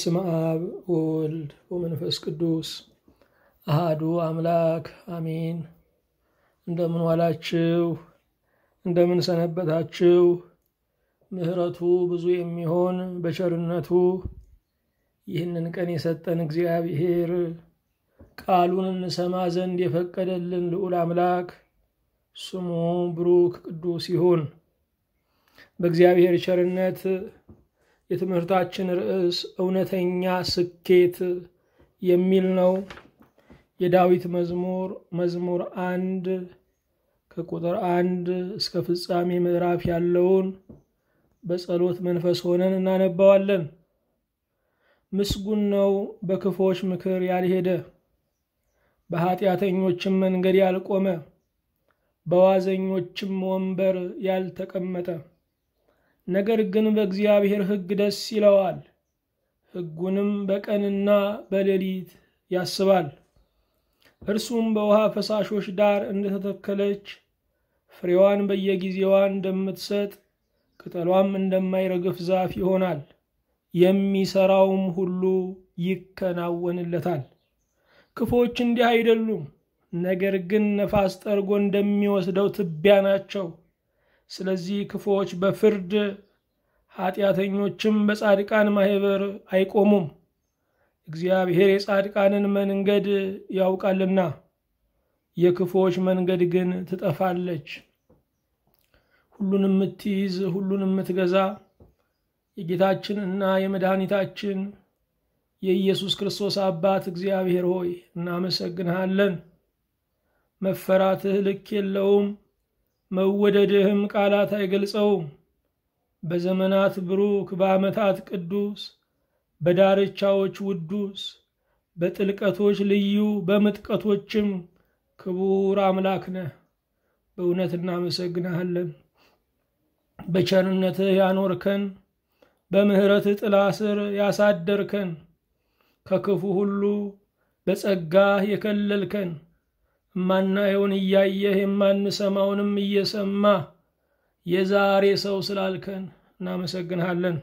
በስም አብ ወወልድ ወመንፈስ ቅዱስ አሃዱ አምላክ አሜን። እንደምን ዋላችሁ? እንደምን ሰነበታችሁ? ምሕረቱ ብዙ የሚሆን በቸርነቱ ይህንን ቀን የሰጠን እግዚአብሔር ቃሉን እንሰማ ዘንድ የፈቀደልን ልዑል አምላክ ስሙ ብሩክ ቅዱስ ይሁን። በእግዚአብሔር ቸርነት የትምህርታችን ርዕስ እውነተኛ ስኬት የሚል ነው። የዳዊት መዝሙር መዝሙር አንድ ከቁጥር አንድ እስከ ፍጻሜ ምዕራፍ ያለውን በጸሎት መንፈስ ሆነን እናነባዋለን። ምስጉን ነው በክፎች ምክር ያልሄደ፣ በኀጢአተኞችም መንገድ ያልቆመ፣ በዋዘኞችም ወንበር ያልተቀመጠ ነገር ግን በእግዚአብሔር ሕግ ደስ ይለዋል፣ ሕጉንም በቀንና በሌሊት ያስባል። እርሱም በውሃ ፈሳሾች ዳር እንደተተከለች ፍሬዋን በየጊዜዋ እንደምትሰጥ ቅጠሏም እንደማይረግፍ ዛፍ ይሆናል። የሚሰራውም ሁሉ ይከናወንለታል። ክፎች እንዲህ አይደሉም፣ ነገር ግን ነፋስ ጠርጎ እንደሚወስደው ትቢያ ናቸው። ስለዚህ ክፉዎች በፍርድ ኃጢአተኞችም በጻድቃን ማህበር አይቆሙም። እግዚአብሔር የጻድቃንን መንገድ ያውቃልና የክፉዎች መንገድ ግን ትጠፋለች። ሁሉን የምትይዝ ሁሉን የምትገዛ የጌታችንና የመድኃኒታችን የኢየሱስ ክርስቶስ አባት እግዚአብሔር ሆይ እናመሰግንሃለን። መፈራትህ ልክ የለውም። መወደድህም ቃላት አይገልጸውም። በዘመናት ብሩክ፣ በዓመታት ቅዱስ፣ በዳርቻዎች ውዱስ፣ በጥልቀቶች ልዩ፣ በምጥቀቶችም ክቡር አምላክ ነህ። በእውነት እናመሰግናሃለን። በቸርነትህ ያኖርከን፣ በምሕረትህ ጥላ ስር ያሳደርከን፣ ከክፉ ሁሉ በጸጋህ የከለልከን እማናየውን እያየህ የማንሰማውንም እየሰማ የዛሬ ሰው ስላልከን እናመሰግንሃለን።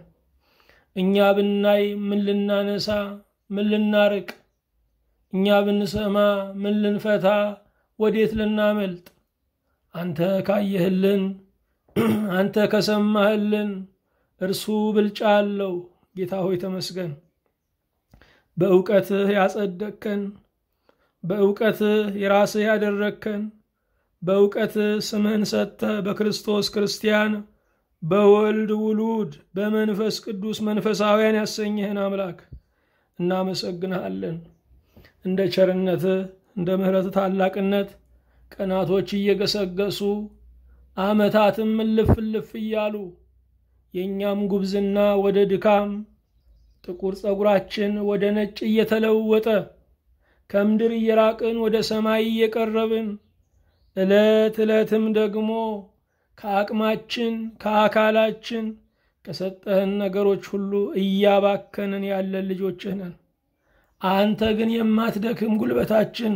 እኛ ብናይ ምን ልናነሳ ምን ልናርቅ፣ እኛ ብንሰማ ምን ልንፈታ፣ ወዴት ልናመልጥ? አንተ ካየህልን፣ አንተ ከሰማህልን እርሱ ብልጫ አለው። ጌታ ሆይ ተመስገን። በእውቀትህ ያጸደቅከን በእውቀት የራስህ ያደረግከን በእውቀት ስምህን ሰጥተ በክርስቶስ ክርስቲያን በወልድ ውሉድ በመንፈስ ቅዱስ መንፈሳውያን ያሰኘህን አምላክ እናመሰግንሃለን። እንደ ቸርነት እንደ ምሕረት ታላቅነት ቀናቶች እየገሰገሱ ዓመታትም እልፍ እልፍ እያሉ የእኛም ጉብዝና ወደ ድካም ጥቁር ጸጉራችን ወደ ነጭ እየተለወጠ ከምድር እየራቅን ወደ ሰማይ እየቀረብን ዕለት ዕለትም ደግሞ ከአቅማችን ከአካላችን ከሰጠህን ነገሮች ሁሉ እያባከንን ያለን ልጆችህ ነን። አንተ ግን የማትደክም ጉልበታችን፣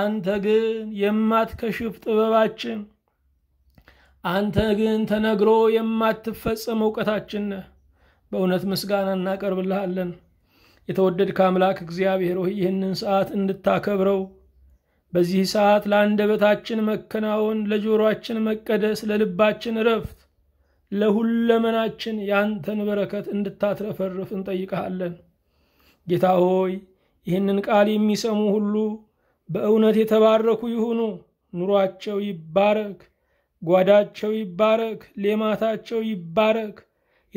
አንተ ግን የማትከሽፍ ጥበባችን፣ አንተ ግን ተነግሮ የማትፈጸም እውቀታችን ነህ። በእውነት ምስጋና እናቀርብልሃለን። የተወደድ አምላክ እግዚአብሔር ሆይ ይህንን ሰዓት እንድታከብረው በዚህ ሰዓት ለአንደበታችን መከናወን፣ ለጆሮአችን መቀደስ፣ ለልባችን ረፍት፣ ለሁለመናችን ያንተን በረከት እንድታትረፈርፍ እንጠይቀሃለን። ጌታ ሆይ ይህንን ቃል የሚሰሙ ሁሉ በእውነት የተባረኩ ይሁኑ። ኑሯቸው ይባረክ፣ ጓዳቸው ይባረክ፣ ሌማታቸው ይባረክ፣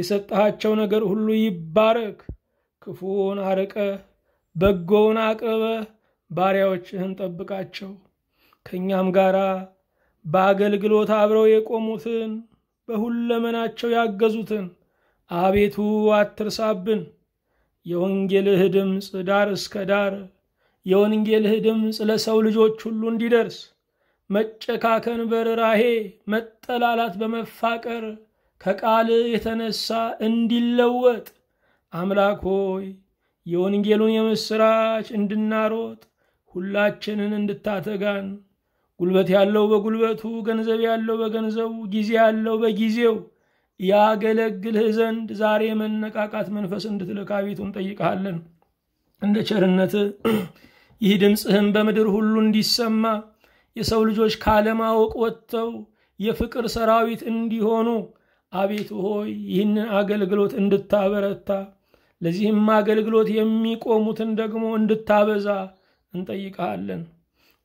የሰጠሃቸው ነገር ሁሉ ይባረክ። ክፉውን አርቀ በጎውን አቅበ ባሪያዎችህን ጠብቃቸው። ከእኛም ጋር በአገልግሎት አብረው የቆሙትን በሁለመናቸው ያገዙትን አቤቱ አትርሳብን። የወንጌልህ ድምፅ ዳር እስከ ዳር የወንጌልህ ድምፅ ለሰው ልጆች ሁሉ እንዲደርስ መጨካከን በርራሄ መጠላላት በመፋቀር ከቃል የተነሳ እንዲለወጥ አምላክ ሆይ የወንጌሉን የምሥራች እንድናሮጥ ሁላችንን እንድታተጋን ጉልበት ያለው በጉልበቱ ገንዘብ ያለው በገንዘቡ ጊዜ ያለው በጊዜው ያገለግልህ ዘንድ ዛሬ መነቃቃት መንፈስ እንድትልካ ቤቱ እንጠይቀሃለን። እንደ ቸርነትህ ይህ ድምፅህን በምድር ሁሉ እንዲሰማ የሰው ልጆች ካለማወቅ ወጥተው የፍቅር ሰራዊት እንዲሆኑ አቤቱ ሆይ ይህንን አገልግሎት እንድታበረታ ለዚህም አገልግሎት የሚቆሙትን ደግሞ እንድታበዛ እንጠይቃለን።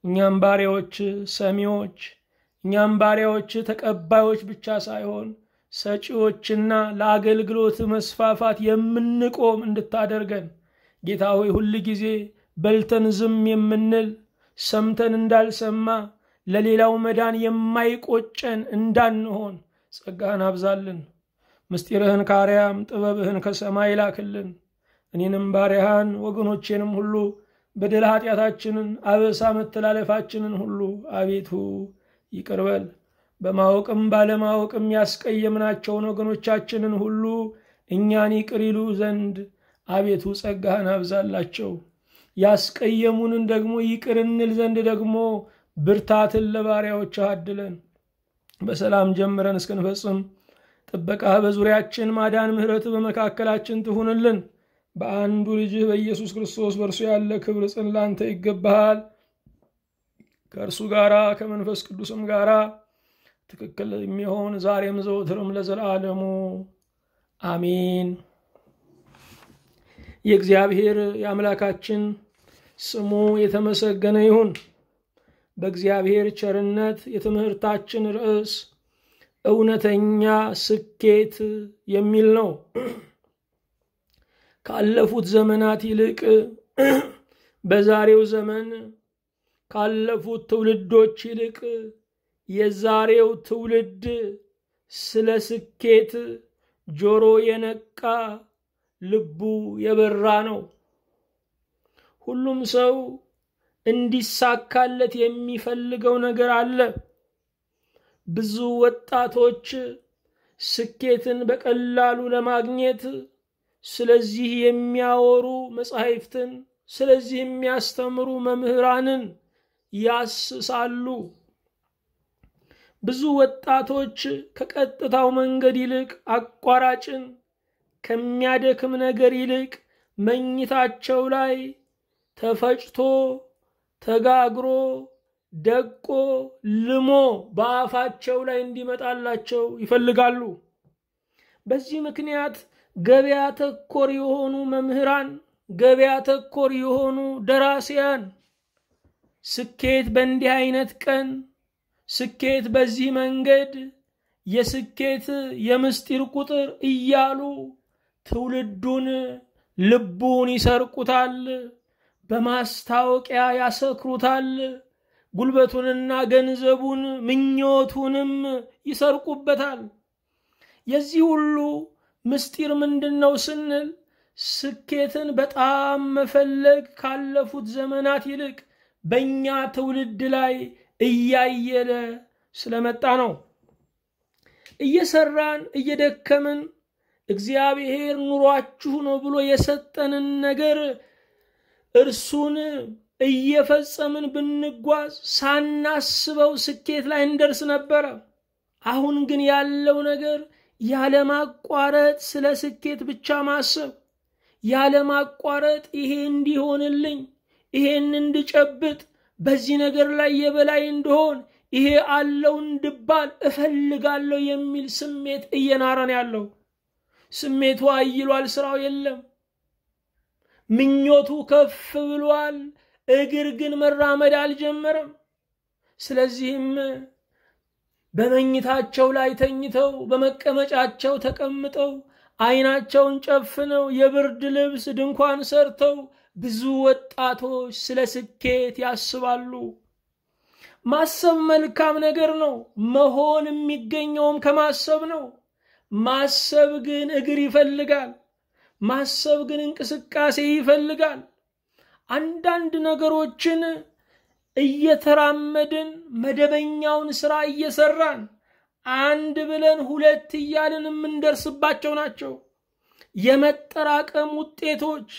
እኛም ባሪያዎች ሰሚዎች፣ እኛም ባሪያዎች ተቀባዮች ብቻ ሳይሆን ሰጪዎችና ለአገልግሎት መስፋፋት የምንቆም እንድታደርገን ጌታ ሆይ ሁል ጊዜ በልተን ዝም የምንል ሰምተን እንዳልሰማ ለሌላው መዳን የማይቆጨን እንዳንሆን ጸጋህን አብዛልን። ምስጢርህን ካርያም ጥበብህን ከሰማይ ይላክልን። እኔንም ባሪያህን ወገኖቼንም ሁሉ በደል ኃጢአታችንን አበሳ መተላለፋችንን ሁሉ አቤቱ ይቅርበል። በማወቅም ባለማወቅም ያስቀየምናቸውን ወገኖቻችንን ሁሉ እኛን ይቅር ይሉ ዘንድ አቤቱ ጸጋህን አብዛላቸው። ያስቀየሙንን ደግሞ ይቅር እንል ዘንድ ደግሞ ብርታትን ለባሪያዎች አድለን። በሰላም ጀምረን እስክንፈጽም ጥበቃህ በዙሪያችን፣ ማዳን ምሕረት በመካከላችን ትሁንልን። በአንዱ ልጅህ በኢየሱስ ክርስቶስ በእርሱ ያለ ክብር ጽን ላንተ ይገባሃል። ከእርሱ ጋራ ከመንፈስ ቅዱስም ጋራ ትክክል የሚሆን ዛሬም ዘውትርም ለዘላለሙ አሜን። የእግዚአብሔር የአምላካችን ስሙ የተመሰገነ ይሁን። በእግዚአብሔር ቸርነት የትምህርታችን ርዕስ እውነተኛ ስኬት የሚል ነው። ካለፉት ዘመናት ይልቅ በዛሬው ዘመን ካለፉት ትውልዶች ይልቅ የዛሬው ትውልድ ስለ ስኬት ጆሮ የነቃ ልቡ የበራ ነው። ሁሉም ሰው እንዲሳካለት የሚፈልገው ነገር አለ። ብዙ ወጣቶች ስኬትን በቀላሉ ለማግኘት ስለዚህ የሚያወሩ መጻሕፍትን፣ ስለዚህ የሚያስተምሩ መምህራንን ያስሳሉ። ብዙ ወጣቶች ከቀጥታው መንገድ ይልቅ አቋራጭን ከሚያደክም ነገር ይልቅ መኝታቸው ላይ ተፈጭቶ ተጋግሮ ደቆ ልሞ በአፋቸው ላይ እንዲመጣላቸው ይፈልጋሉ። በዚህ ምክንያት ገበያ ተኮር የሆኑ መምህራን፣ ገበያ ተኮር የሆኑ ደራሲያን ስኬት በእንዲህ አይነት ቀን፣ ስኬት በዚህ መንገድ፣ የስኬት የምስጢር ቁጥር እያሉ ትውልዱን ልቡን ይሰርቁታል፣ በማስታወቂያ ያሰክሩታል። ጉልበቱንና ገንዘቡን ምኞቱንም ይሰርቁበታል። የዚህ ሁሉ ምስጢር ምንድን ነው ስንል ስኬትን በጣም መፈለግ ካለፉት ዘመናት ይልቅ በእኛ ትውልድ ላይ እያየለ ስለመጣ ነው። እየሰራን እየደከምን እግዚአብሔር ኑሯችሁ ነው ብሎ የሰጠንን ነገር እርሱን እየፈጸምን ብንጓዝ ሳናስበው ስኬት ላይ እንደርስ ነበረ። አሁን ግን ያለው ነገር ያለማቋረጥ ስለ ስኬት ብቻ ማሰብ፣ ያለማቋረጥ ይሄ እንዲሆንልኝ፣ ይሄን እንድጨብጥ፣ በዚህ ነገር ላይ የበላይ እንድሆን፣ ይሄ አለው እንድባል እፈልጋለሁ የሚል ስሜት እየናረን ያለው ስሜቱ አይሏል፣ ስራው የለም፣ ምኞቱ ከፍ ብሏል። እግር ግን መራመድ አልጀመረም። ስለዚህም በመኝታቸው ላይ ተኝተው በመቀመጫቸው ተቀምጠው ዓይናቸውን ጨፍነው የብርድ ልብስ ድንኳን ሰርተው ብዙ ወጣቶች ስለ ስኬት ያስባሉ። ማሰብ መልካም ነገር ነው። መሆን የሚገኘውም ከማሰብ ነው። ማሰብ ግን እግር ይፈልጋል። ማሰብ ግን እንቅስቃሴ ይፈልጋል። አንዳንድ ነገሮችን እየተራመድን መደበኛውን ስራ እየሰራን አንድ ብለን ሁለት እያልን የምንደርስባቸው ናቸው። የመጠራቀም ውጤቶች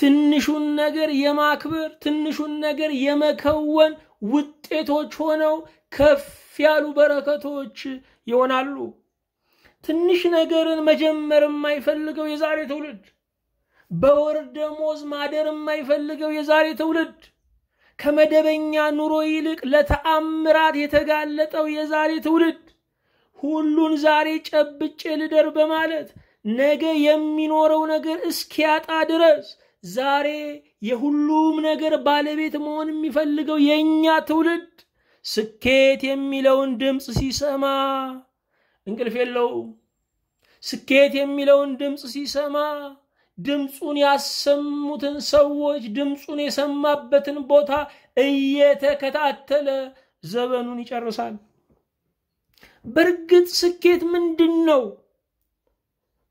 ትንሹን ነገር የማክበር ትንሹን ነገር የመከወን ውጤቶች ሆነው ከፍ ያሉ በረከቶች ይሆናሉ። ትንሽ ነገርን መጀመር የማይፈልገው የዛሬ ትውልድ በወር ደሞዝ ማደር የማይፈልገው የዛሬ ትውልድ ከመደበኛ ኑሮ ይልቅ ለተአምራት የተጋለጠው የዛሬ ትውልድ ሁሉን ዛሬ ጨብጬ ልደር በማለት ነገ የሚኖረው ነገር እስኪያጣ ድረስ ዛሬ የሁሉም ነገር ባለቤት መሆን የሚፈልገው የእኛ ትውልድ ስኬት የሚለውን ድምፅ ሲሰማ እንቅልፍ የለውም። ስኬት የሚለውን ድምፅ ሲሰማ ድምፁን ያሰሙትን ሰዎች ድምፁን የሰማበትን ቦታ እየተከታተለ ዘበኑን ይጨርሳል። በእርግጥ ስኬት ምንድን ነው?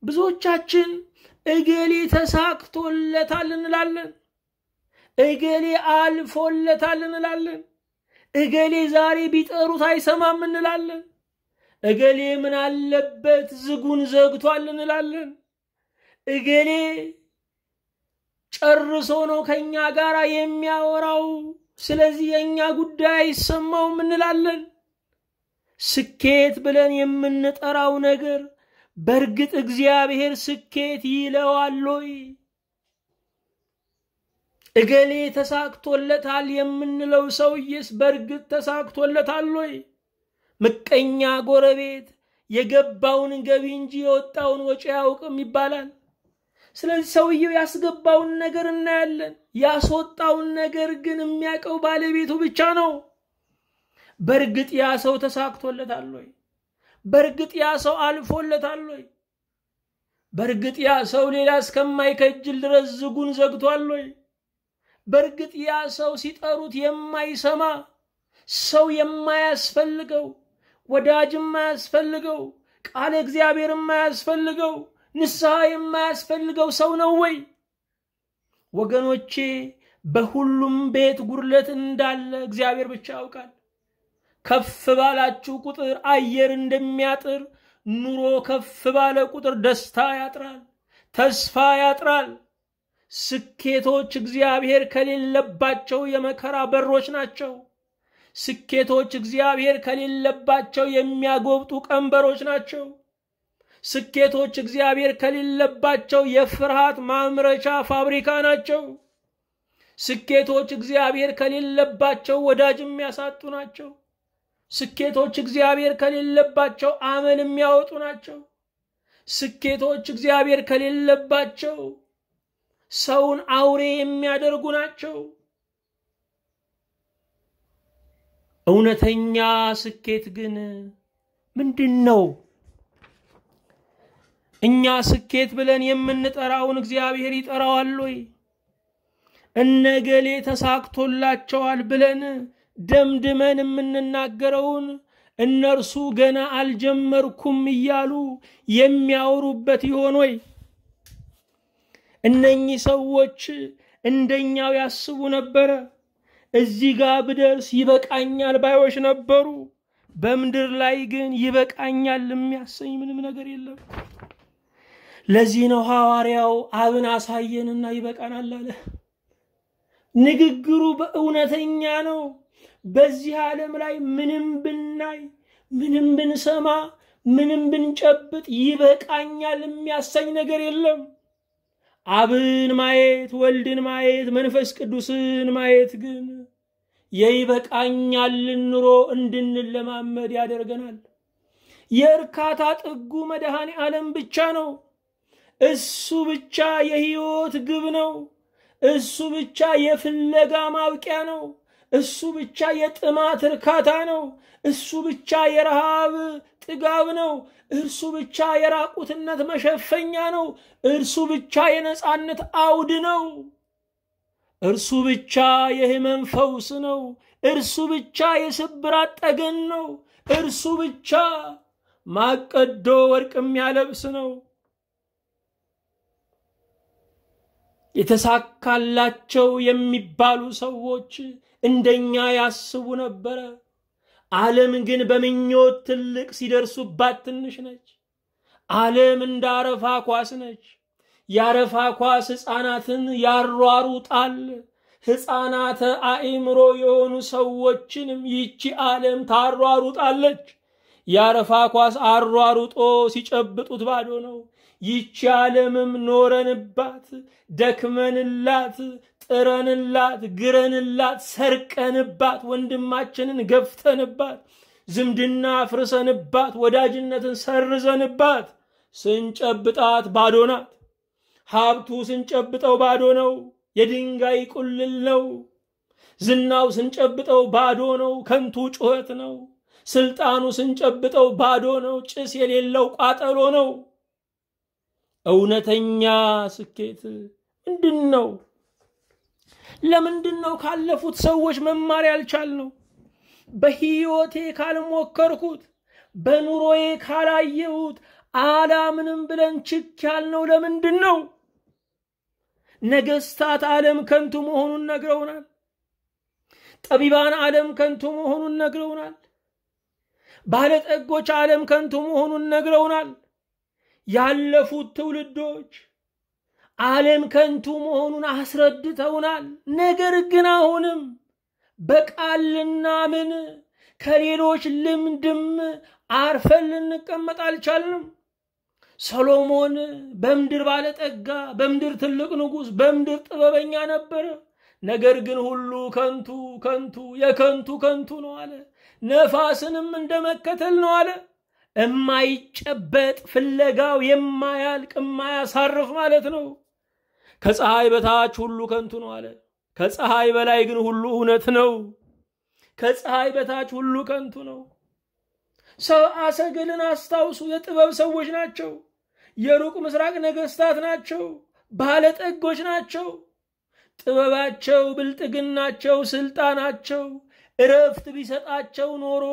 ብዙዎቻችን እገሌ ተሳክቶለታል እንላለን። እገሌ አልፎለታል እንላለን። እገሌ ዛሬ ቢጠሩት አይሰማም እንላለን። እገሌ ምን አለበት ዝጉን ዘግቷል እንላለን። እገሌ ጨርሶ ነው ከኛ ጋር የሚያወራው፣ ስለዚህ የእኛ ጉዳይ አይሰማውም እንላለን። ስኬት ብለን የምንጠራው ነገር በእርግጥ እግዚአብሔር ስኬት ይለዋል ወይ? እገሌ ተሳክቶለታል የምንለው ሰውዬስ በእርግጥ ተሳክቶለታል ወይ? ምቀኛ ጎረቤት የገባውን ገቢ እንጂ የወጣውን ወጪ አያውቅም ይባላል። ስለዚህ ሰውየው ያስገባውን ነገር እናያለን። ያስወጣውን ነገር ግን የሚያውቀው ባለቤቱ ብቻ ነው። በእርግጥ ያ ሰው ተሳክቶለታል ወይ? በእርግጥ ያ ሰው አልፎለታል ወይ? በእርግጥ ያ ሰው ሌላ እስከማይከጅል ድረስ ዝጉን ዘግቷል ወይ? በእርግጥ ያ ሰው ሲጠሩት የማይሰማ ሰው የማያስፈልገው ወዳጅ የማያስፈልገው ቃል እግዚአብሔር የማያስፈልገው ንስሐ የማያስፈልገው ሰው ነው ወይ? ወገኖቼ በሁሉም ቤት ጉድለት እንዳለ እግዚአብሔር ብቻ ያውቃል። ከፍ ባላችሁ ቁጥር አየር እንደሚያጥር ኑሮ ከፍ ባለ ቁጥር ደስታ ያጥራል፣ ተስፋ ያጥራል። ስኬቶች እግዚአብሔር ከሌለባቸው የመከራ በሮች ናቸው። ስኬቶች እግዚአብሔር ከሌለባቸው የሚያጎብጡ ቀንበሮች ናቸው። ስኬቶች እግዚአብሔር ከሌለባቸው የፍርሃት ማምረቻ ፋብሪካ ናቸው። ስኬቶች እግዚአብሔር ከሌለባቸው ወዳጅ የሚያሳጡ ናቸው። ስኬቶች እግዚአብሔር ከሌለባቸው አመል የሚያወጡ ናቸው። ስኬቶች እግዚአብሔር ከሌለባቸው ሰውን አውሬ የሚያደርጉ ናቸው። እውነተኛ ስኬት ግን ምንድን ነው? እኛ ስኬት ብለን የምንጠራውን እግዚአብሔር ይጠራዋል ወይ? እነገሌ ተሳክቶላቸዋል ብለን ደምድመን የምንናገረውን እነርሱ ገና አልጀመርኩም እያሉ የሚያወሩበት ይሆን ወይ? እነኚህ ሰዎች እንደኛው ያስቡ ነበረ። እዚህ ጋር ብደርስ ይበቃኛል ባዮች ነበሩ። በምድር ላይ ግን ይበቃኛል የሚያሰኝ ምንም ነገር የለም። ለዚህ ነው ሐዋርያው አብን አሳየንና ይበቃናል አለ። ንግግሩ በእውነተኛ ነው። በዚህ ዓለም ላይ ምንም ብናይ፣ ምንም ብንሰማ፣ ምንም ብንጨብጥ ይበቃኛል የሚያሰኝ ነገር የለም። አብን ማየት፣ ወልድን ማየት፣ መንፈስ ቅዱስን ማየት ግን የይበቃኛል ኑሮ እንድንለማመድ ያደርገናል። የእርካታ ጥጉ መድኃኔ ዓለም ብቻ ነው። እሱ ብቻ የህይወት ግብ ነው። እሱ ብቻ የፍለጋ ማብቂያ ነው። እሱ ብቻ የጥማት እርካታ ነው። እሱ ብቻ የረሃብ ጥጋብ ነው። እርሱ ብቻ የራቁትነት መሸፈኛ ነው። እርሱ ብቻ የነፃነት አውድ ነው። እርሱ ብቻ የህመን ፈውስ ነው። እርሱ ብቻ የስብራት ጠገን ነው። እርሱ ብቻ ማቀዶ ወርቅ የሚያለብስ ነው። የተሳካላቸው የሚባሉ ሰዎች እንደኛ ያስቡ ነበረ። ዓለም ግን በምኞት ትልቅ ሲደርሱባት ትንሽ ነች። ዓለም እንደ አረፋ ኳስ ነች። የአረፋ ኳስ ሕፃናትን ያሯሩጣል። ሕፃናተ አእምሮ የሆኑ ሰዎችንም ይቺ ዓለም ታሯሩጣለች። የአረፋ ኳስ አሯሩጦ ሲጨብጡት ባዶ ነው። ይቺ ዓለምም ኖረንባት ደክመንላት ጥረንላት ግረንላት ሰርቀንባት ወንድማችንን ገፍተንባት ዝምድና አፍርሰንባት ወዳጅነትን ሰርዘንባት ስንጨብጣት ባዶ ናት። ሀብቱ ስንጨብጠው ባዶ ነው። የድንጋይ ቁልል ነው። ዝናው ስንጨብጠው ባዶ ነው። ከንቱ ጩኸት ነው። ስልጣኑ ስንጨብጠው ባዶ ነው። ጭስ የሌለው ቋጠሎ ነው። እውነተኛ ስኬት ምንድን ነው? ለምንድን ነው ካለፉት ሰዎች መማር ያልቻልነው? በሕይወቴ ካልሞከርኩት፣ በኑሮዬ ካላየሁት አላምንም ብለን ችክ ያልነው ለምንድን ነው? ነገስታት ዓለም ከንቱ መሆኑን ነግረውናል። ጠቢባን ዓለም ከንቱ መሆኑን ነግረውናል። ባለጠጎች ዓለም ከንቱ መሆኑን ነግረውናል። ያለፉት ትውልዶች ዓለም ከንቱ መሆኑን አስረድተውናል። ነገር ግን አሁንም በቃል ልናምን ከሌሎች ልምድም አርፈን ልንቀመጥ አልቻልንም። ሰሎሞን በምድር ባለጠጋ፣ በምድር ትልቅ ንጉሥ፣ በምድር ጥበበኛ ነበረ። ነገር ግን ሁሉ ከንቱ ከንቱ የከንቱ ከንቱ ነው አለ። ነፋስንም እንደመከተል ነው አለ። የማይጨበጥ ፍለጋው የማያልቅ የማያሳርፍ ማለት ነው። ከፀሐይ በታች ሁሉ ከንቱ ነው አለ። ከፀሐይ በላይ ግን ሁሉ እውነት ነው። ከፀሐይ በታች ሁሉ ከንቱ ነው። ሰው አሰግልን አስታውሱ፣ የጥበብ ሰዎች ናቸው። የሩቅ ምስራቅ ነገስታት ናቸው። ባለጠጎች ናቸው። ጥበባቸው፣ ብልጥግናቸው፣ ስልጣናቸው እረፍት ቢሰጣቸው ኖሮ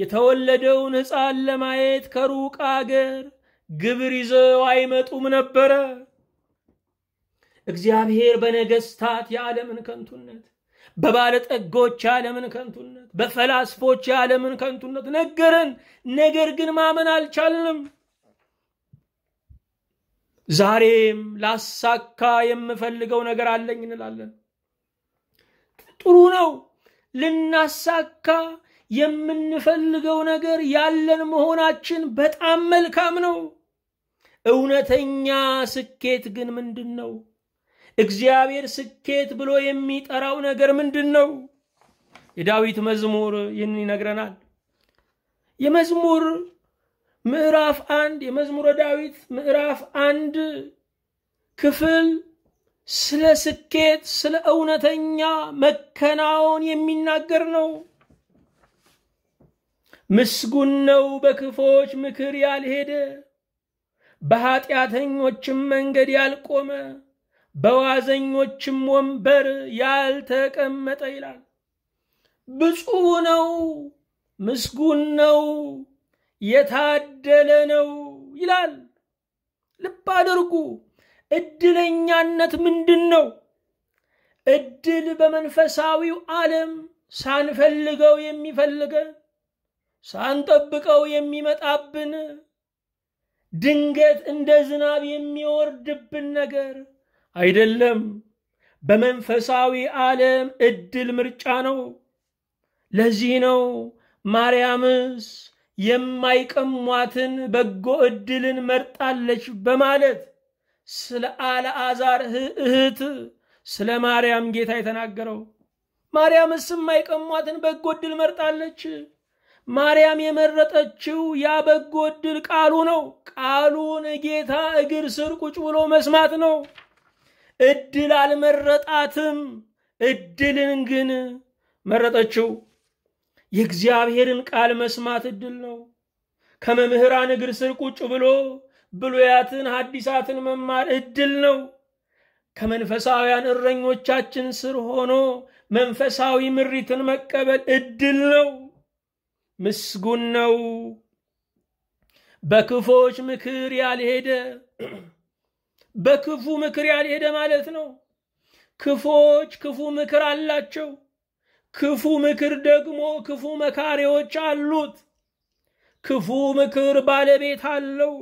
የተወለደውን ሕፃን ለማየት ከሩቅ አገር ግብር ይዘው አይመጡም ነበረ። እግዚአብሔር በነገስታት የዓለምን ከንቱነት፣ በባለጠጎች የዓለምን ከንቱነት፣ በፈላስፎች የዓለምን ከንቱነት ነገረን። ነገር ግን ማመን አልቻልንም። ዛሬም ላሳካ የምፈልገው ነገር አለኝ እንላለን። ጥሩ ነው ልናሳካ የምንፈልገው ነገር ያለን መሆናችን በጣም መልካም ነው። እውነተኛ ስኬት ግን ምንድን ነው? እግዚአብሔር ስኬት ብሎ የሚጠራው ነገር ምንድን ነው? የዳዊት መዝሙር ይህን ይነግረናል። የመዝሙር ምዕራፍ አንድ የመዝሙረ ዳዊት ምዕራፍ አንድ ክፍል ስለ ስኬት፣ ስለ እውነተኛ መከናወን የሚናገር ነው። ምስጉን ነው በክፎች ምክር ያልሄደ፣ በኀጢአተኞችም መንገድ ያልቆመ፣ በዋዘኞችም ወንበር ያልተቀመጠ ይላል። ብፁዕ ነው፣ ምስጉን ነው፣ የታደለ ነው ይላል። ልብ አድርጉ። እድለኛነት ምንድን ነው? እድል በመንፈሳዊው ዓለም ሳንፈልገው የሚፈልገን ሳንጠብቀው የሚመጣብን ድንገት እንደ ዝናብ የሚወርድብን ነገር አይደለም። በመንፈሳዊ ዓለም እድል ምርጫ ነው። ለዚህ ነው ማርያምስ የማይቀሟትን በጎ እድልን መርጣለች በማለት ስለ አልዓዛር እህት ስለ ማርያም ጌታ የተናገረው። ማርያምስ የማይቀሟትን በጎ እድል መርጣለች። ማርያም የመረጠችው ያ በጎ ቃሉ ነው። ቃሉን ጌታ እግር ስር ቁጭ ብሎ መስማት ነው። እድል አልመረጣትም፣ እድልን ግን መረጠችው። የእግዚአብሔርን ቃል መስማት እድል ነው። ከመምህራን እግር ስር ቁጭ ብሎ ብሉያትን ሐዲሳትን መማር እድል ነው። ከመንፈሳውያን እረኞቻችን ስር ሆኖ መንፈሳዊ ምሪትን መቀበል እድል ነው። ምስጉን ነው። በክፎች ምክር ያልሄደ በክፉ ምክር ያልሄደ ማለት ነው። ክፎች ክፉ ምክር አላቸው። ክፉ ምክር ደግሞ ክፉ መካሪዎች አሉት። ክፉ ምክር ባለቤት አለው።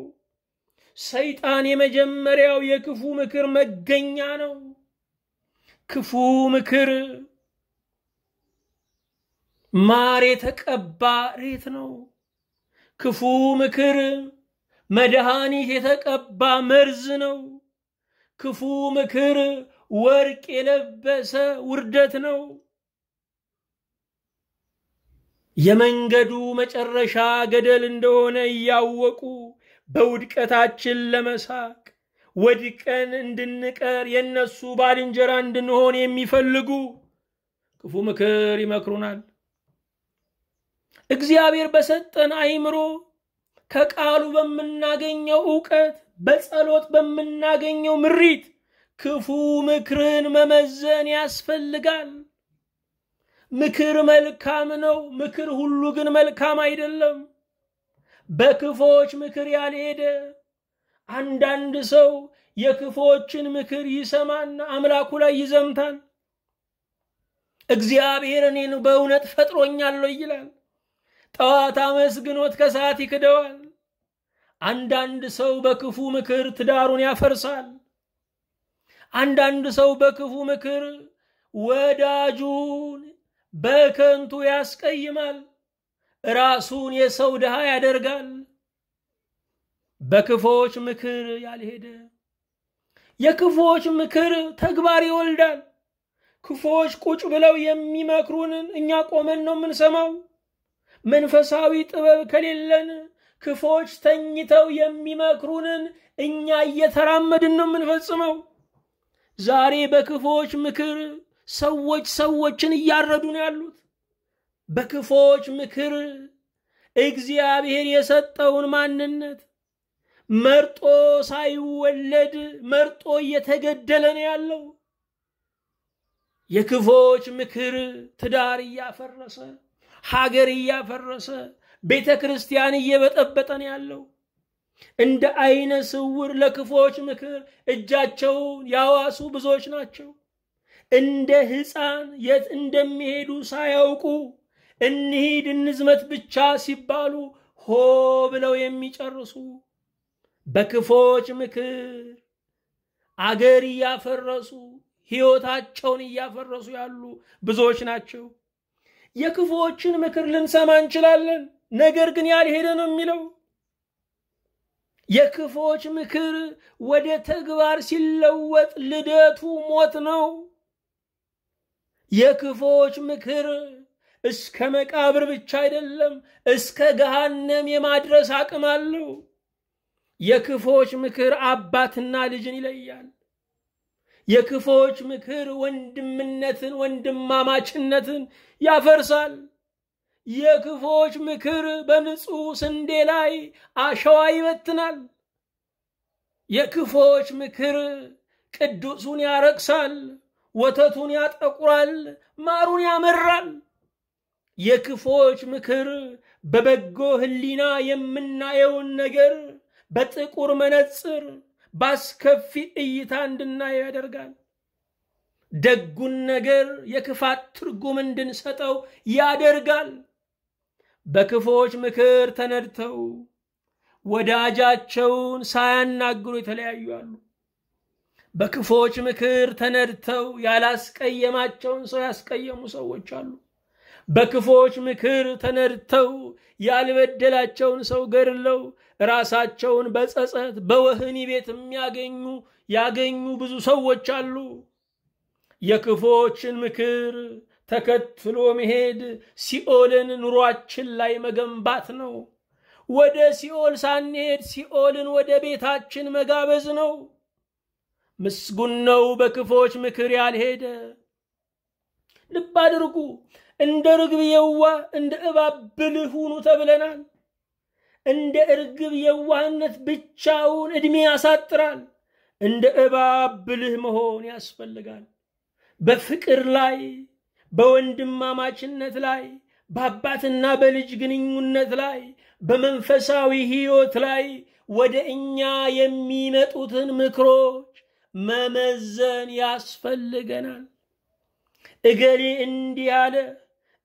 ሰይጣን የመጀመሪያው የክፉ ምክር መገኛ ነው። ክፉ ምክር ማር የተቀባ ሬት ነው። ክፉ ምክር መድኃኒት የተቀባ መርዝ ነው። ክፉ ምክር ወርቅ የለበሰ ውርደት ነው። የመንገዱ መጨረሻ ገደል እንደሆነ እያወቁ በውድቀታችን ለመሳቅ ወድቀን እንድንቀር የነሱ ባልንጀራ እንድንሆን የሚፈልጉ ክፉ ምክር ይመክሩናል። እግዚአብሔር በሰጠን አይምሮ ከቃሉ በምናገኘው እውቀት በጸሎት በምናገኘው ምሪት ክፉ ምክርን መመዘን ያስፈልጋል። ምክር መልካም ነው። ምክር ሁሉ ግን መልካም አይደለም። በክፎች ምክር ያልሄደ አንዳንድ ሰው የክፎችን ምክር ይሰማና አምላኩ ላይ ይዘምታል። እግዚአብሔር እኔን በእውነት ፈጥሮኛለሁ ይላል። ጠዋት አመስግኖት ከሰዓት ይክደዋል። አንዳንድ ሰው በክፉ ምክር ትዳሩን ያፈርሳል። አንዳንድ ሰው በክፉ ምክር ወዳጁን በከንቱ ያስቀይማል። ራሱን የሰው ድሃ ያደርጋል። በክፎች ምክር ያልሄደ የክፎች ምክር ተግባር ይወልዳል። ክፎች ቁጭ ብለው የሚመክሩንን እኛ ቆመን ነው የምንሰማው። መንፈሳዊ ጥበብ ከሌለን ክፎች ተኝተው የሚመክሩንን እኛ እየተራመድን ነው የምንፈጽመው። ዛሬ በክፎች ምክር ሰዎች ሰዎችን እያረዱ ነው ያሉት። በክፎች ምክር እግዚአብሔር የሰጠውን ማንነት መርጦ ሳይወለድ መርጦ እየተገደለ ነው ያለው። የክፎች ምክር ትዳር እያፈረሰ ሀገር እያፈረሰ ቤተ ክርስቲያን እየበጠበጠን ያለው። እንደ አይነ ስውር ለክፎች ምክር እጃቸውን ያዋሱ ብዙዎች ናቸው። እንደ ሕፃን የት እንደሚሄዱ ሳያውቁ እንሂድ እንዝመት ብቻ ሲባሉ ሆ ብለው የሚጨርሱ በክፎች ምክር አገር እያፈረሱ ሕይወታቸውን እያፈረሱ ያሉ ብዙዎች ናቸው። የክፉዎችን ምክር ልንሰማ እንችላለን። ነገር ግን ያልሄደ ነው የሚለው። የክፉዎች ምክር ወደ ተግባር ሲለወጥ ልደቱ ሞት ነው። የክፉዎች ምክር እስከ መቃብር ብቻ አይደለም፣ እስከ ገሃነም የማድረስ አቅም አለው። የክፉዎች ምክር አባትና ልጅን ይለያል። የክፎች ምክር ወንድምነትን፣ ወንድማማችነትን ያፈርሳል። የክፎች ምክር በንጹሕ ስንዴ ላይ አሸዋ ይበትናል። የክፎች ምክር ቅዱሱን ያረክሳል፣ ወተቱን ያጠቁራል፣ ማሩን ያመራል። የክፎች ምክር በበጎ ሕሊና የምናየውን ነገር በጥቁር መነጽር ባስከፊ እይታ እንድናየው ያደርጋል። ደጉን ነገር የክፋት ትርጉም እንድንሰጠው ያደርጋል። በክፎች ምክር ተነድተው ወዳጃቸውን ሳያናግሩ የተለያዩ አሉ። በክፎች ምክር ተነድተው ያላስቀየማቸውን ሰው ያስቀየሙ ሰዎች አሉ። በክፎች ምክር ተነድተው ያልበደላቸውን ሰው ገድለው ራሳቸውን በጸጸት በወህኒ ቤት የሚያገኙ ያገኙ ብዙ ሰዎች አሉ። የክፎችን ምክር ተከትሎ መሄድ ሲኦልን ኑሯችን ላይ መገንባት ነው። ወደ ሲኦል ሳንሄድ ሲኦልን ወደ ቤታችን መጋበዝ ነው። ምስጉን ነው በክፎች ምክር ያልሄደ። ልብ አድርጉ። እንደ ርግብ የዋ እንደ እባብ ብልህ ሁኑ ተብለናል። እንደ እርግብ የዋህነት ብቻውን ዕድሜ ያሳጥራል። እንደ እባብ ብልህ መሆን ያስፈልጋል። በፍቅር ላይ፣ በወንድማማችነት ላይ፣ በአባትና በልጅ ግንኙነት ላይ፣ በመንፈሳዊ ሕይወት ላይ ወደ እኛ የሚመጡትን ምክሮች መመዘን ያስፈልገናል። እገሌ እንዲህ አለ፣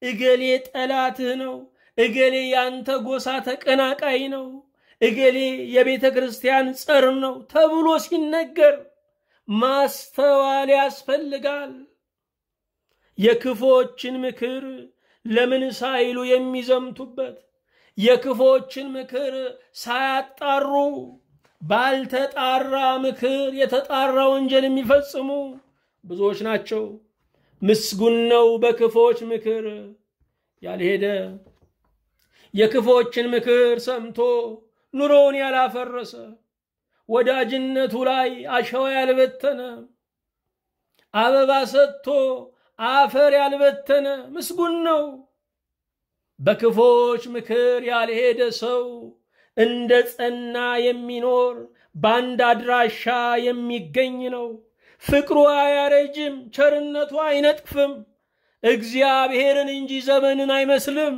እገሌ ጠላትህ ነው እገሌ ያንተ ጎሳ ተቀናቃይ ነው፣ እገሌ የቤተ ክርስቲያን ጸር ነው ተብሎ ሲነገር ማስተዋል ያስፈልጋል። የክፎችን ምክር ለምን ሳይሉ የሚዘምቱበት የክፎችን ምክር ሳያጣሩ ባልተጣራ ምክር የተጣራ ወንጀል የሚፈጽሙ ብዙዎች ናቸው። ምስጉን ነው በክፎች ምክር ያልሄደ የክፎችን ምክር ሰምቶ ኑሮውን ያላፈረሰ ወዳጅነቱ ላይ አሸዋ ያልበተነ አበባ ሰጥቶ አፈር ያልበተነ ምስጉን ነው። በክፎች ምክር ያልሄደ ሰው እንደ ጸና የሚኖር በአንድ አድራሻ የሚገኝ ነው። ፍቅሩ አያረጅም፣ ቸርነቱ አይነጥፍም። እግዚአብሔርን እንጂ ዘመንን አይመስልም።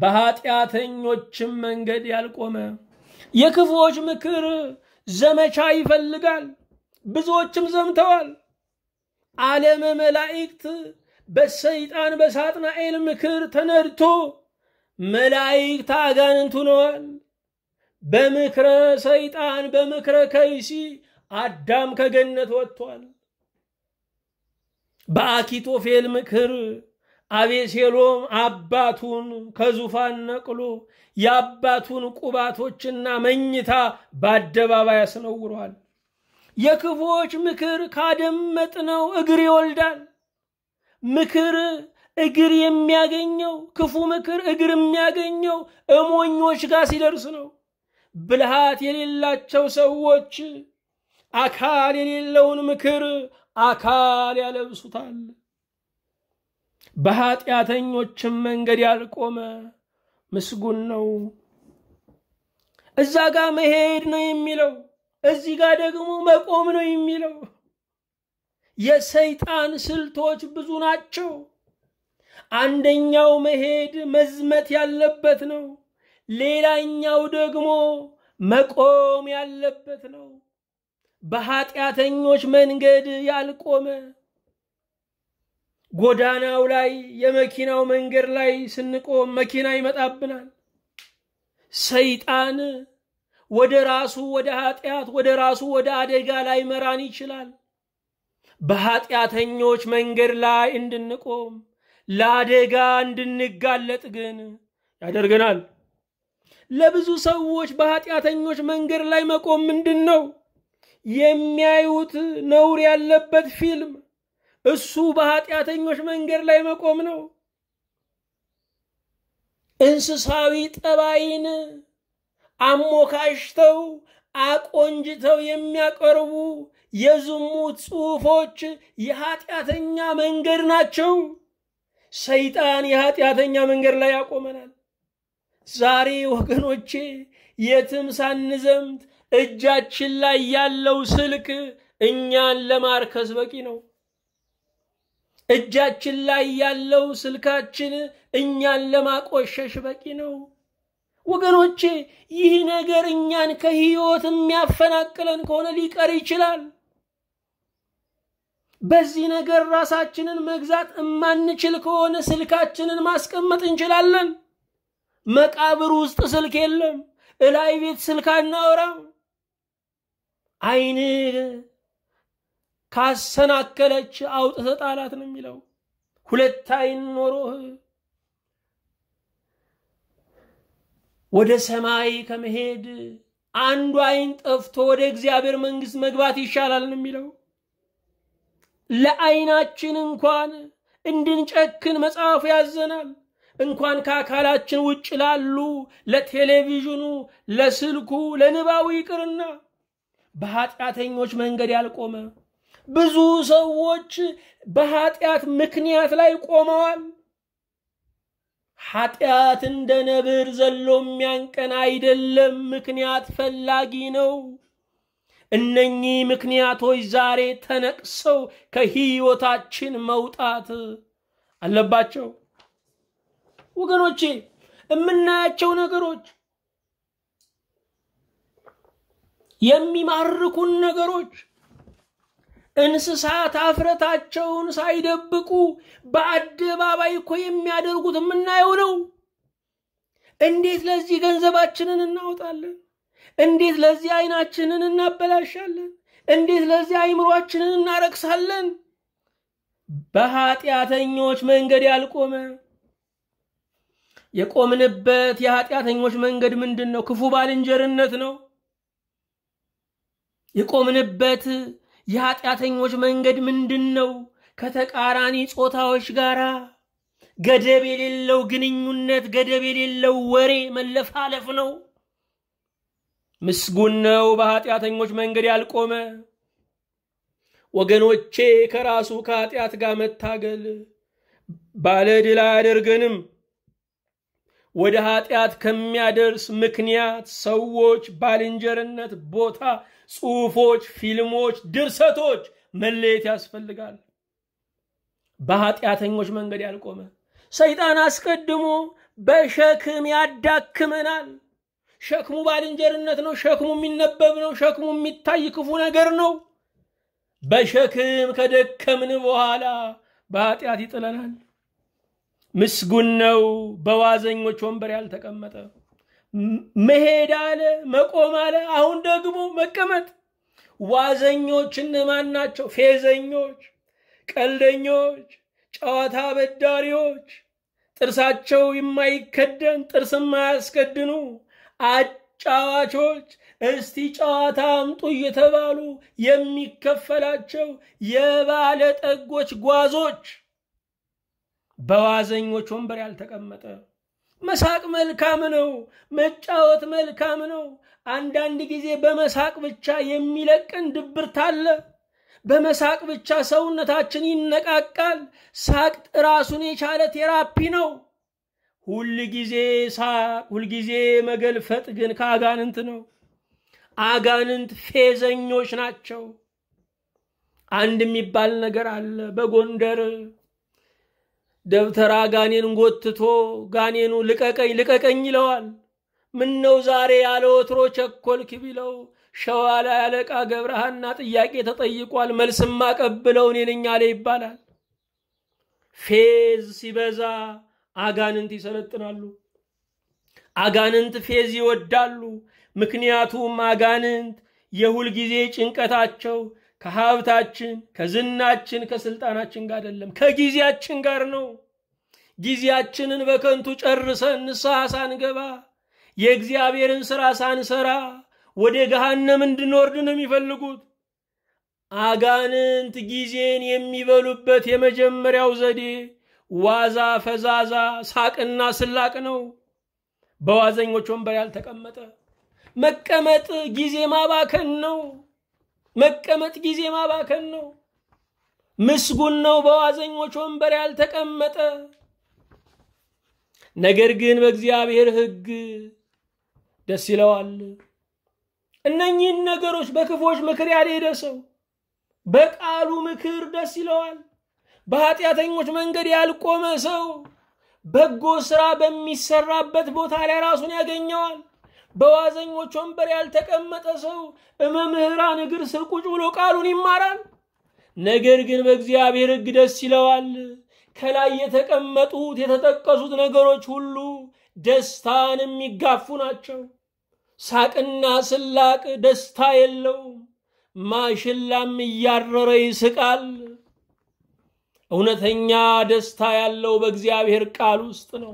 በኃጢአተኞችም መንገድ ያልቆመ የክፉዎች ምክር ዘመቻ ይፈልጋል። ብዙዎችም ዘምተዋል። ዓለም መላእክት በሰይጣን በሳጥናኤል ምክር ተነድቶ መላእክት አጋንንት ሆነዋል። በምክረ ሰይጣን በምክረ ከይሲ አዳም ከገነት ወጥቷል። በአኪቶፌል ምክር አቤሴሎም አባቱን ከዙፋን ነቅሎ የአባቱን ቁባቶችና መኝታ በአደባባይ አስነውሯል። የክፉዎች ምክር ካደመጥነው እግር ይወልዳል። ምክር እግር የሚያገኘው ክፉ ምክር እግር የሚያገኘው እሞኞች ጋር ሲደርስ ነው። ብልሃት የሌላቸው ሰዎች አካል የሌለውን ምክር አካል ያለብሱታል። በኃጢአተኞችም መንገድ ያልቆመ ምስጉን ነው። እዛ ጋር መሄድ ነው የሚለው፣ እዚህ ጋር ደግሞ መቆም ነው የሚለው። የሰይጣን ስልቶች ብዙ ናቸው። አንደኛው መሄድ መዝመት ያለበት ነው። ሌላኛው ደግሞ መቆም ያለበት ነው። በኃጢአተኞች መንገድ ያልቆመ ጎዳናው ላይ የመኪናው መንገድ ላይ ስንቆም መኪና ይመጣብናል። ሰይጣን ወደ ራሱ ወደ ኃጢአት ወደ ራሱ ወደ አደጋ ላይ መራን ይችላል። በኃጢአተኞች መንገድ ላይ እንድንቆም ለአደጋ እንድንጋለጥ ግን ያደርገናል። ለብዙ ሰዎች በኃጢአተኞች መንገድ ላይ መቆም ምንድን ነው? የሚያዩት ነውር ያለበት ፊልም እሱ በኃጢአተኞች መንገድ ላይ መቆም ነው። እንስሳዊ ጠባይን አሞካሽተው አቆንጅተው የሚያቀርቡ የዝሙት ጽሑፎች የኃጢአተኛ መንገድ ናቸው። ሰይጣን የኃጢአተኛ መንገድ ላይ ያቆመናል። ዛሬ ወገኖቼ የትም ሳንዘምት እጃችን ላይ ያለው ስልክ እኛን ለማርከስ በቂ ነው። እጃችን ላይ ያለው ስልካችን እኛን ለማቆሸሽ በቂ ነው። ወገኖቼ ይህ ነገር እኛን ከህይወት የሚያፈናቅለን ከሆነ ሊቀር ይችላል። በዚህ ነገር ራሳችንን መግዛት እማንችል ከሆነ ስልካችንን ማስቀመጥ እንችላለን። መቃብር ውስጥ ስልክ የለም። እላይ ቤት ስልክ አናወራም። አይን ካሰናከለች አውጥተ ጣላት ነው የሚለው። ሁለት አይን ኖሮህ ወደ ሰማይ ከመሄድ አንዱ አይን ጠፍቶ ወደ እግዚአብሔር መንግስት መግባት ይሻላል ነው የሚለው። ለአይናችን እንኳን እንድንጨክን መጽሐፉ ያዘናል። እንኳን ከአካላችን ውጭ ላሉ ለቴሌቪዥኑ፣ ለስልኩ፣ ለንባቡ ይቅርና በኃጢአተኞች መንገድ ያልቆመ ብዙ ሰዎች በኃጢአት ምክንያት ላይ ቆመዋል። ኃጢአት እንደ ነብር ዘሎ የሚያንቀን አይደለም፣ ምክንያት ፈላጊ ነው። እነኚህ ምክንያቶች ዛሬ ተነቅሰው ከህይወታችን መውጣት አለባቸው። ወገኖቼ የምናያቸው ነገሮች የሚማርኩን ነገሮች እንስሳት አፍረታቸውን ሳይደብቁ በአደባባይ እኮ የሚያደርጉት የምናየው ነው። እንዴት ለዚህ ገንዘባችንን እናወጣለን? እንዴት ለዚህ አይናችንን እናበላሻለን? እንዴት ለዚህ አይምሯችንን እናረክሳለን? በኃጢአተኞች መንገድ ያልቆመ የቆምንበት የኃጢአተኞች መንገድ ምንድን ነው? ክፉ ባልንጀርነት ነው የቆምንበት የኃጢአተኞች መንገድ ምንድን ነው? ከተቃራኒ ጾታዎች ጋር ገደብ የሌለው ግንኙነት፣ ገደብ የሌለው ወሬ መለፋለፍ ነው። ምስጉን ነው በኃጢአተኞች መንገድ ያልቆመ ወገኖቼ፣ ከራሱ ከኃጢአት ጋር መታገል ባለድላ አያደርገንም። ወደ ኃጢአት ከሚያደርስ ምክንያት ሰዎች፣ ባልንጀርነት፣ ቦታ፣ ጽሑፎች፣ ፊልሞች፣ ድርሰቶች መለየት ያስፈልጋል። በኃጢአተኞች መንገድ ያልቆመ ሰይጣን አስቀድሞ በሸክም ያዳክመናል። ሸክሙ ባልንጀርነት ነው። ሸክሙ የሚነበብ ነው። ሸክሙ የሚታይ ክፉ ነገር ነው። በሸክም ከደከምን በኋላ በኃጢአት ይጥለናል። ምስጉን ነው በዋዘኞች ወንበር ያልተቀመጠ። መሄድ አለ፣ መቆም አለ፣ አሁን ደግሞ መቀመጥ። ዋዘኞች እነማን ናቸው? ፌዘኞች፣ ቀልደኞች፣ ጨዋታ በዳሪዎች፣ ጥርሳቸው የማይከደን ጥርስ የማያስከድኑ አጫዋቾች፣ እስቲ ጨዋታ አምጡ እየተባሉ የሚከፈላቸው የባለጠጎች ጓዞች በዋዘኞች ወንበር ያልተቀመጠ መሳቅ መልካም ነው። መጫወት መልካም ነው። አንዳንድ ጊዜ በመሳቅ ብቻ የሚለቅን ድብርት አለ። በመሳቅ ብቻ ሰውነታችን ይነቃቃል። ሳቅ ራሱን የቻለ ቴራፒ ነው። ሁልጊዜ ሳቅ፣ ሁልጊዜ መገልፈጥ ግን ከአጋንንት ነው። አጋንንት ፌዘኞች ናቸው። አንድ የሚባል ነገር አለ በጎንደር ደብተራ ጋኔን ጎትቶ ጋኔኑ ልቀቀኝ ልቀቀኝ ይለዋል። ምን ነው ዛሬ ያለ ወትሮ ቸኮልክ ቢለው ሸዋ ላይ አለቃ ገብረሃና ጥያቄ ተጠይቋል፣ መልስማ ቀብለው እኔ ነኝ አለ ይባላል። ፌዝ ሲበዛ አጋንንት ይሰለጥናሉ። አጋንንት ፌዝ ይወዳሉ። ምክንያቱም አጋንንት የሁልጊዜ ጭንቀታቸው ከሀብታችን፣ ከዝናችን፣ ከስልጣናችን ጋር አይደለም፣ ከጊዜያችን ጋር ነው። ጊዜያችንን በከንቱ ጨርሰን ንስሐ ሳንገባ የእግዚአብሔርን ሥራ ሳንሰራ ወደ ገሃነም እንድንወርድ ነው የሚፈልጉት። አጋንንት ጊዜን የሚበሉበት የመጀመሪያው ዘዴ ዋዛ፣ ፈዛዛ፣ ሳቅና ስላቅ ነው። በዋዘኞች ወንበር ያልተቀመጠ መቀመጥ ጊዜ ማባከን ነው። መቀመጥ ጊዜ ማባከን ነው። ምስጉን ነው በዋዘኞች ወንበር ያልተቀመጠ። ነገር ግን በእግዚአብሔር ሕግ ደስ ይለዋል። እነኚህን ነገሮች በክፎች ምክር ያልሄደ ሰው በቃሉ ምክር ደስ ይለዋል። በኃጢአተኞች መንገድ ያልቆመ ሰው በጎ ሥራ በሚሰራበት ቦታ ላይ ራሱን ያገኘዋል። በዋዘኞች ወንበር ያልተቀመጠ ሰው እመምህራን እግር ስር ቁጭ ብሎ ቃሉን ይማራል። ነገር ግን በእግዚአብሔር ሕግ ደስ ይለዋል። ከላይ የተቀመጡት የተጠቀሱት ነገሮች ሁሉ ደስታን የሚጋፉ ናቸው። ሳቅና ስላቅ ደስታ የለውም። ማሽላም እያረረ ይስቃል። እውነተኛ ደስታ ያለው በእግዚአብሔር ቃል ውስጥ ነው።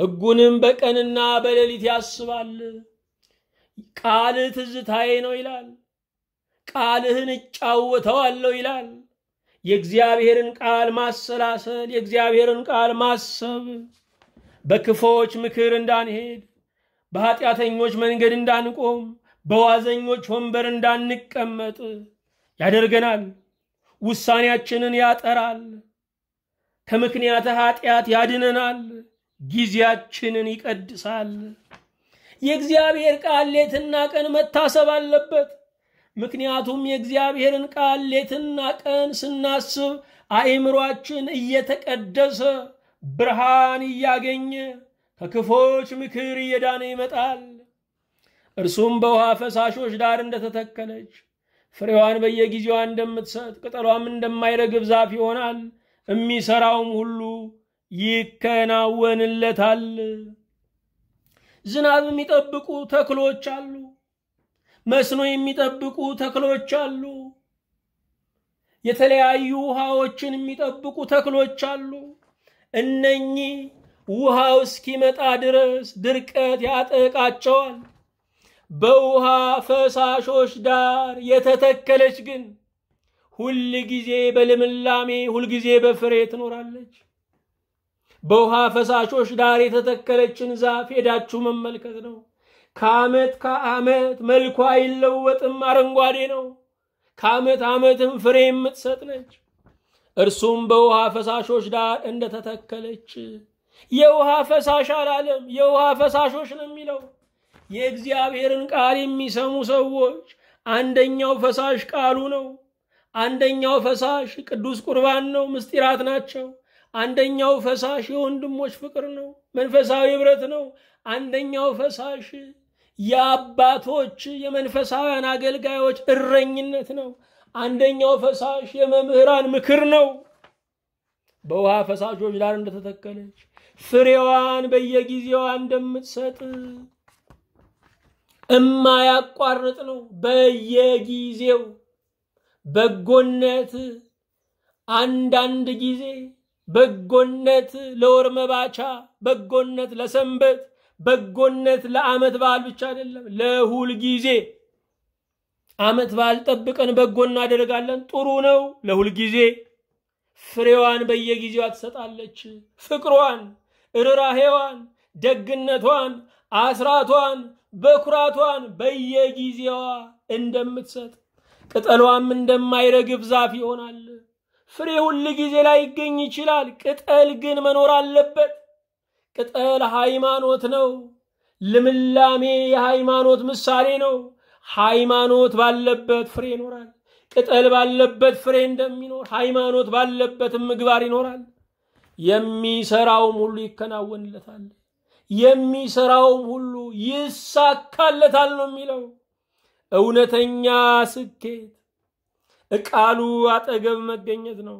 ሕጉንም በቀንና በሌሊት ያስባል። ቃልህ ትዝታዬ ነው ይላል። ቃልህን እጫወተዋለሁ ይላል። የእግዚአብሔርን ቃል ማሰላሰል፣ የእግዚአብሔርን ቃል ማሰብ፣ በክፎች ምክር እንዳንሄድ፣ በኃጢአተኞች መንገድ እንዳንቆም፣ በዋዘኞች ወንበር እንዳንቀመጥ ያደርገናል። ውሳኔያችንን ያጠራል። ከምክንያተ ኃጢአት ያድነናል። ጊዜያችንን ይቀድሳል። የእግዚአብሔር ቃል ሌትና ቀን መታሰብ አለበት። ምክንያቱም የእግዚአብሔርን ቃል ሌትና ቀን ስናስብ አእምሯችን እየተቀደሰ ብርሃን እያገኘ ከክፎች ምክር እየዳነ ይመጣል። እርሱም በውሃ ፈሳሾች ዳር እንደተተከለች ፍሬዋን በየጊዜዋ እንደምትሰጥ ቅጠሏም እንደማይረግብ ዛፍ ይሆናል። የሚሰራውም ሁሉ ይከናወንለታል። ዝናብ የሚጠብቁ ተክሎች አሉ። መስኖ የሚጠብቁ ተክሎች አሉ። የተለያዩ ውሃዎችን የሚጠብቁ ተክሎች አሉ። እነኚህ ውሃው እስኪመጣ ድረስ ድርቀት ያጠቃቸዋል። በውሃ ፈሳሾች ዳር የተተከለች ግን ሁል ጊዜ በልምላሜ ሁልጊዜ በፍሬ ትኖራለች። በውሃ ፈሳሾች ዳር የተተከለችን ዛፍ ሄዳችሁ መመልከት ነው። ከዓመት ከዓመት መልኳ አይለወጥም፣ አረንጓዴ ነው። ከዓመት ዓመትም ፍሬ የምትሰጥ ነች። እርሱም በውሃ ፈሳሾች ዳር እንደተተከለች የውሃ ፈሳሽ አላለም፣ የውሃ ፈሳሾች ነው የሚለው። የእግዚአብሔርን ቃል የሚሰሙ ሰዎች አንደኛው ፈሳሽ ቃሉ ነው። አንደኛው ፈሳሽ ቅዱስ ቁርባን ነው፣ ምስጢራት ናቸው። አንደኛው ፈሳሽ የወንድሞች ፍቅር ነው፣ መንፈሳዊ ህብረት ነው። አንደኛው ፈሳሽ የአባቶች የመንፈሳውያን አገልጋዮች እረኝነት ነው። አንደኛው ፈሳሽ የመምህራን ምክር ነው። በውሃ ፈሳሾች ዳር እንደተተከለች ፍሬዋን በየጊዜዋ እንደምትሰጥ እማያቋርጥ ነው። በየጊዜው በጎነት አንዳንድ ጊዜ በጎነት ለወር መባቻ፣ በጎነት ለሰንበት፣ በጎነት ለዓመት በዓል ብቻ አይደለም፣ ለሁል ጊዜ ዓመት በዓል ጠብቀን በጎ እናደርጋለን። ጥሩ ነው። ለሁል ጊዜ ፍሬዋን በየጊዜዋ ትሰጣለች። ፍቅሯን፣ ርራሄዋን፣ ደግነቷን፣ አስራቷን፣ በኩራቷን በየጊዜዋ እንደምትሰጥ ቅጠሏም እንደማይረግፍ ዛፍ ይሆናል። ፍሬ ሁል ጊዜ ላይ ይገኝ ይችላል። ቅጠል ግን መኖር አለበት። ቅጠል ሃይማኖት ነው። ልምላሜ የሃይማኖት ምሳሌ ነው። ሃይማኖት ባለበት ፍሬ ይኖራል። ቅጠል ባለበት ፍሬ እንደሚኖር ሃይማኖት ባለበትም ምግባር ይኖራል። የሚሰራውም ሁሉ ይከናወንለታል፣ የሚሰራውም ሁሉ ይሳካለታል ነው የሚለው እውነተኛ ስኬት ቃሉ አጠገብ መገኘት ነው።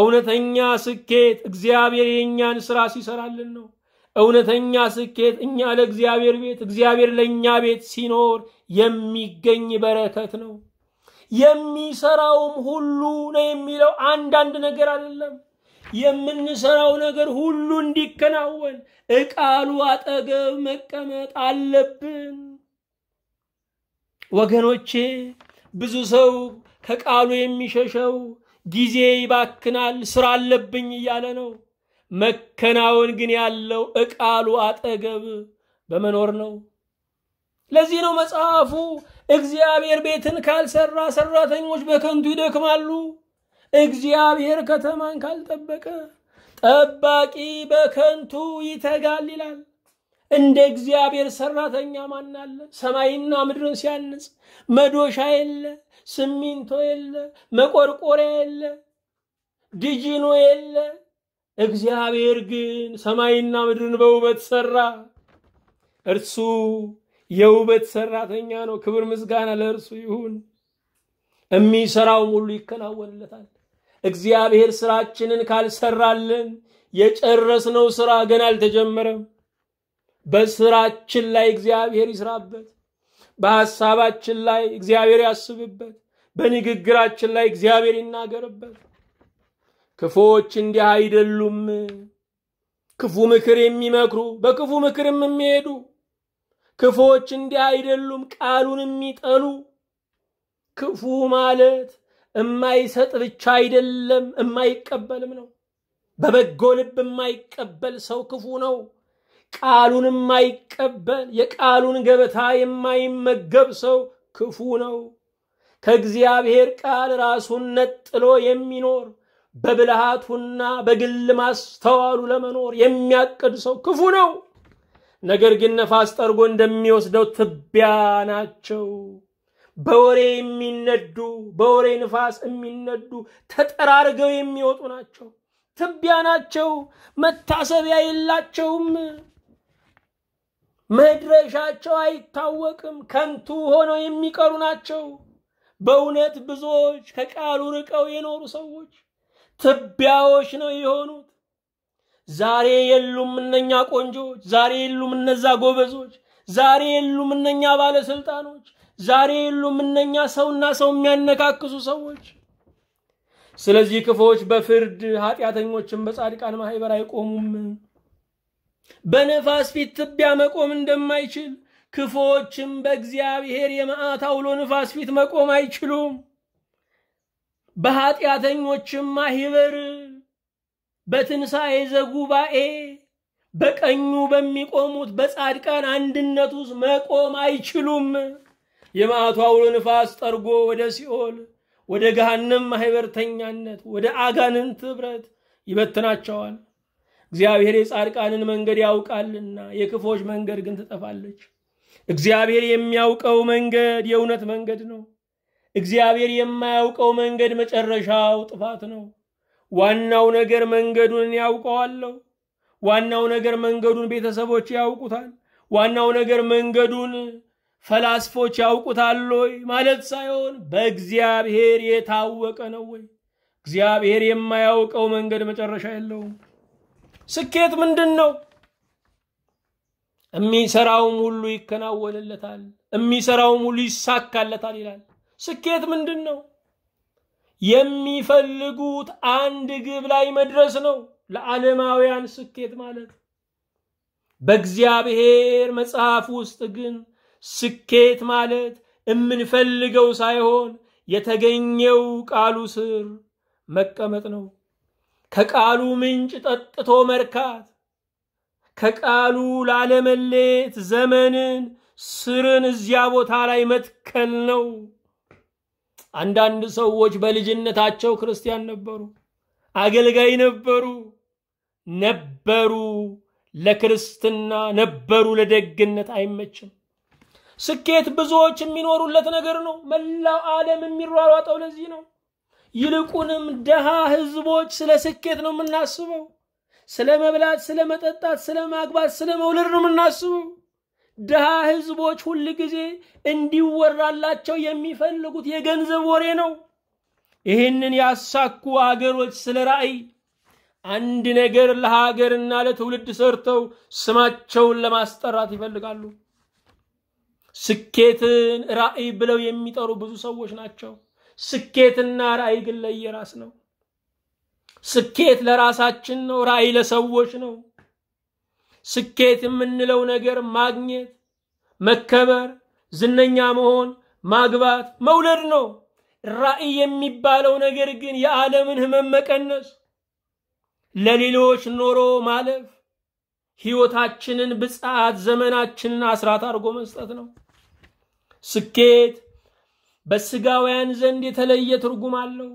እውነተኛ ስኬት እግዚአብሔር የእኛን ስራ ሲሰራልን ነው። እውነተኛ ስኬት እኛ ለእግዚአብሔር ቤት፣ እግዚአብሔር ለእኛ ቤት ሲኖር የሚገኝ በረከት ነው። የሚሰራውም ሁሉ ነው የሚለው አንዳንድ ነገር አይደለም። የምንሰራው ነገር ሁሉ እንዲከናወን እቃሉ አጠገብ መቀመጥ አለብን። ወገኖቼ ብዙ ሰው ከቃሉ የሚሸሸው ጊዜ ይባክናል፣ ስራ አለብኝ እያለ ነው። መከናወን ግን ያለው እቃሉ አጠገብ በመኖር ነው። ለዚህ ነው መጽሐፉ እግዚአብሔር ቤትን ካልሰራ ሰራተኞች በከንቱ ይደክማሉ፣ እግዚአብሔር ከተማን ካልጠበቀ ጠባቂ በከንቱ ይተጋል ይላል። እንደ እግዚአብሔር ሰራተኛ ማን አለ? ሰማይና ምድርን ሲያንጽ መዶሻ የለ፣ ስሚንቶ የለ፣ መቆርቆሪያ የለ፣ ድጂኖ የለ። እግዚአብሔር ግን ሰማይና ምድርን በውበት ሰራ። እርሱ የውበት ሰራተኛ ነው። ክብር ምስጋና ለእርሱ ይሁን። የሚሰራውም ሁሉ ይከናወንለታል። እግዚአብሔር ስራችንን ካልሰራልን የጨረስነው ስራ ገና አልተጀመረም። በስራችን ላይ እግዚአብሔር ይስራበት። በሐሳባችን ላይ እግዚአብሔር ያስብበት፣ በንግግራችን ላይ እግዚአብሔር ይናገርበት። ክፉዎች እንዲህ አይደሉም። ክፉ ምክር የሚመክሩ በክፉ ምክርም የሚሄዱ ክፉዎች እንዲህ አይደሉም። ቃሉን የሚጠሉ ክፉ ማለት እማይሰጥ ብቻ አይደለም፣ እማይቀበልም ነው። በበጎ ልብ የማይቀበል ሰው ክፉ ነው። ቃሉን የማይቀበል የቃሉን ገበታ የማይመገብ ሰው ክፉ ነው። ከእግዚአብሔር ቃል ራሱን ነጥሎ የሚኖር በብልሃቱና በግል ማስተዋሉ ለመኖር የሚያቅድ ሰው ክፉ ነው። ነገር ግን ነፋስ ጠርጎ እንደሚወስደው ትቢያ ናቸው። በወሬ የሚነዱ በወሬ ንፋስ የሚነዱ ተጠራርገው የሚወጡ ናቸው። ትቢያ ናቸው። መታሰቢያ የላቸውም። መድረሻቸው አይታወቅም፣ ከንቱ ሆነው የሚቀሩ ናቸው። በእውነት ብዙዎች ከቃሉ ርቀው የኖሩ ሰዎች ትቢያዎች ነው የሆኑት። ዛሬ የሉም እነኛ ቆንጆች፣ ዛሬ የሉም እነዛ ጎበዞች፣ ዛሬ የሉም እነኛ ባለስልጣኖች፣ ዛሬ የሉም እነኛ ሰውና ሰው የሚያነካክሱ ሰዎች። ስለዚህ ክፎች በፍርድ ኃጢአተኞችን በጻድቃን ማህበር አይቆሙም። በነፋስ ፊት ትቢያ መቆም እንደማይችል ክፉዎችም በእግዚአብሔር የመዓት አውሎ ንፋስ ፊት መቆም አይችሉም። በኃጢአተኞችም ማህበር በትንሣኤ ዘጉባኤ በቀኙ በሚቆሙት በጻድቃን አንድነት ውስጥ መቆም አይችሉም። የመዓቱ አውሎ ንፋስ ጠርጎ ወደ ሲኦል፣ ወደ ገሃነም ማህበርተኛነት፣ ወደ አጋንንት ኅብረት ይበትናቸዋል። እግዚአብሔር የጻድቃንን መንገድ ያውቃልና የክፎች መንገድ ግን ትጠፋለች። እግዚአብሔር የሚያውቀው መንገድ የእውነት መንገድ ነው። እግዚአብሔር የማያውቀው መንገድ መጨረሻው ጥፋት ነው። ዋናው ነገር መንገዱን ያውቀዋለሁ። ዋናው ነገር መንገዱን ቤተሰቦች ያውቁታል። ዋናው ነገር መንገዱን ፈላስፎች ያውቁታል ወይ ማለት ሳይሆን በእግዚአብሔር የታወቀ ነው ወይ? እግዚአብሔር የማያውቀው መንገድ መጨረሻ የለውም። ስኬት ምንድን ነው? የሚሰራውም ሁሉ ይከናወንለታል፣ የሚሰራውም ሁሉ ይሳካለታል ይላል። ስኬት ምንድን ነው? የሚፈልጉት አንድ ግብ ላይ መድረስ ነው። ለዓለማውያን ስኬት ማለት በእግዚአብሔር መጽሐፍ ውስጥ ግን ስኬት ማለት የምንፈልገው ሳይሆን የተገኘው ቃሉ ስር መቀመጥ ነው። ከቃሉ ምንጭ ጠጥቶ መርካት፣ ከቃሉ ላለመሌት ዘመንን ስርን እዚያ ቦታ ላይ መትከል ነው። አንዳንድ ሰዎች በልጅነታቸው ክርስቲያን ነበሩ፣ አገልጋይ ነበሩ፣ ነበሩ ለክርስትና ነበሩ ለደግነት አይመችም። ስኬት ብዙዎች የሚኖሩለት ነገር ነው። መላው ዓለም የሚሯሯጠው ለዚህ ነው። ይልቁንም ደሃ ህዝቦች ስለ ስኬት ነው የምናስበው። ስለ መብላት፣ ስለ መጠጣት፣ ስለ ማግባት፣ ስለ መውለድ ነው የምናስበው። ድሃ ህዝቦች ሁል ጊዜ እንዲወራላቸው የሚፈልጉት የገንዘብ ወሬ ነው። ይህንን ያሳኩ አገሮች ስለ ራእይ አንድ ነገር ለሀገርና ለትውልድ ሰርተው ስማቸውን ለማስጠራት ይፈልጋሉ። ስኬትን ራእይ ብለው የሚጠሩ ብዙ ሰዎች ናቸው። ስኬትና ራእይ ግን ለየራስ ነው ስኬት ለራሳችን ነው ራእይ ለሰዎች ነው ስኬት የምንለው ነገር ማግኘት መከበር ዝነኛ መሆን ማግባት መውለድ ነው ራእይ የሚባለው ነገር ግን የዓለምን ህመም መቀነስ ለሌሎች ኖሮ ማለፍ ህይወታችንን ብጻት ዘመናችንን አስራት አድርጎ መስጠት ነው ስኬት በስጋውያን ዘንድ የተለየ ትርጉም አለው።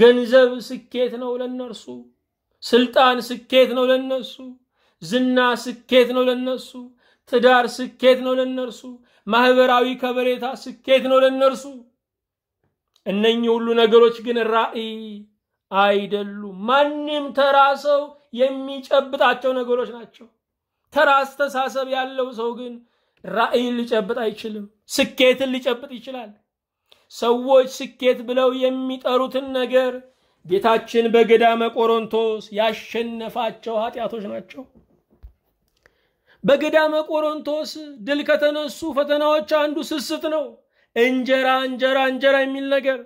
ገንዘብ ስኬት ነው ለነርሱ፣ ስልጣን ስኬት ነው ለነሱ፣ ዝና ስኬት ነው ለነሱ፣ ትዳር ስኬት ነው ለነርሱ፣ ማህበራዊ ከበሬታ ስኬት ነው ለነርሱ። እነኚህ ሁሉ ነገሮች ግን ራእይ አይደሉም። ማንም ተራ ሰው የሚጨብጣቸው ነገሮች ናቸው። ተራ አስተሳሰብ ያለው ሰው ግን ራእይን ሊጨብጥ አይችልም። ስኬትን ሊጨብጥ ይችላል። ሰዎች ስኬት ብለው የሚጠሩትን ነገር ጌታችን በገዳመ ቆሮንቶስ ያሸነፋቸው ኃጢአቶች ናቸው። በገዳመ ቆሮንቶስ ድል ከተነሱ ፈተናዎች አንዱ ስስት ነው። እንጀራ እንጀራ እንጀራ የሚል ነገር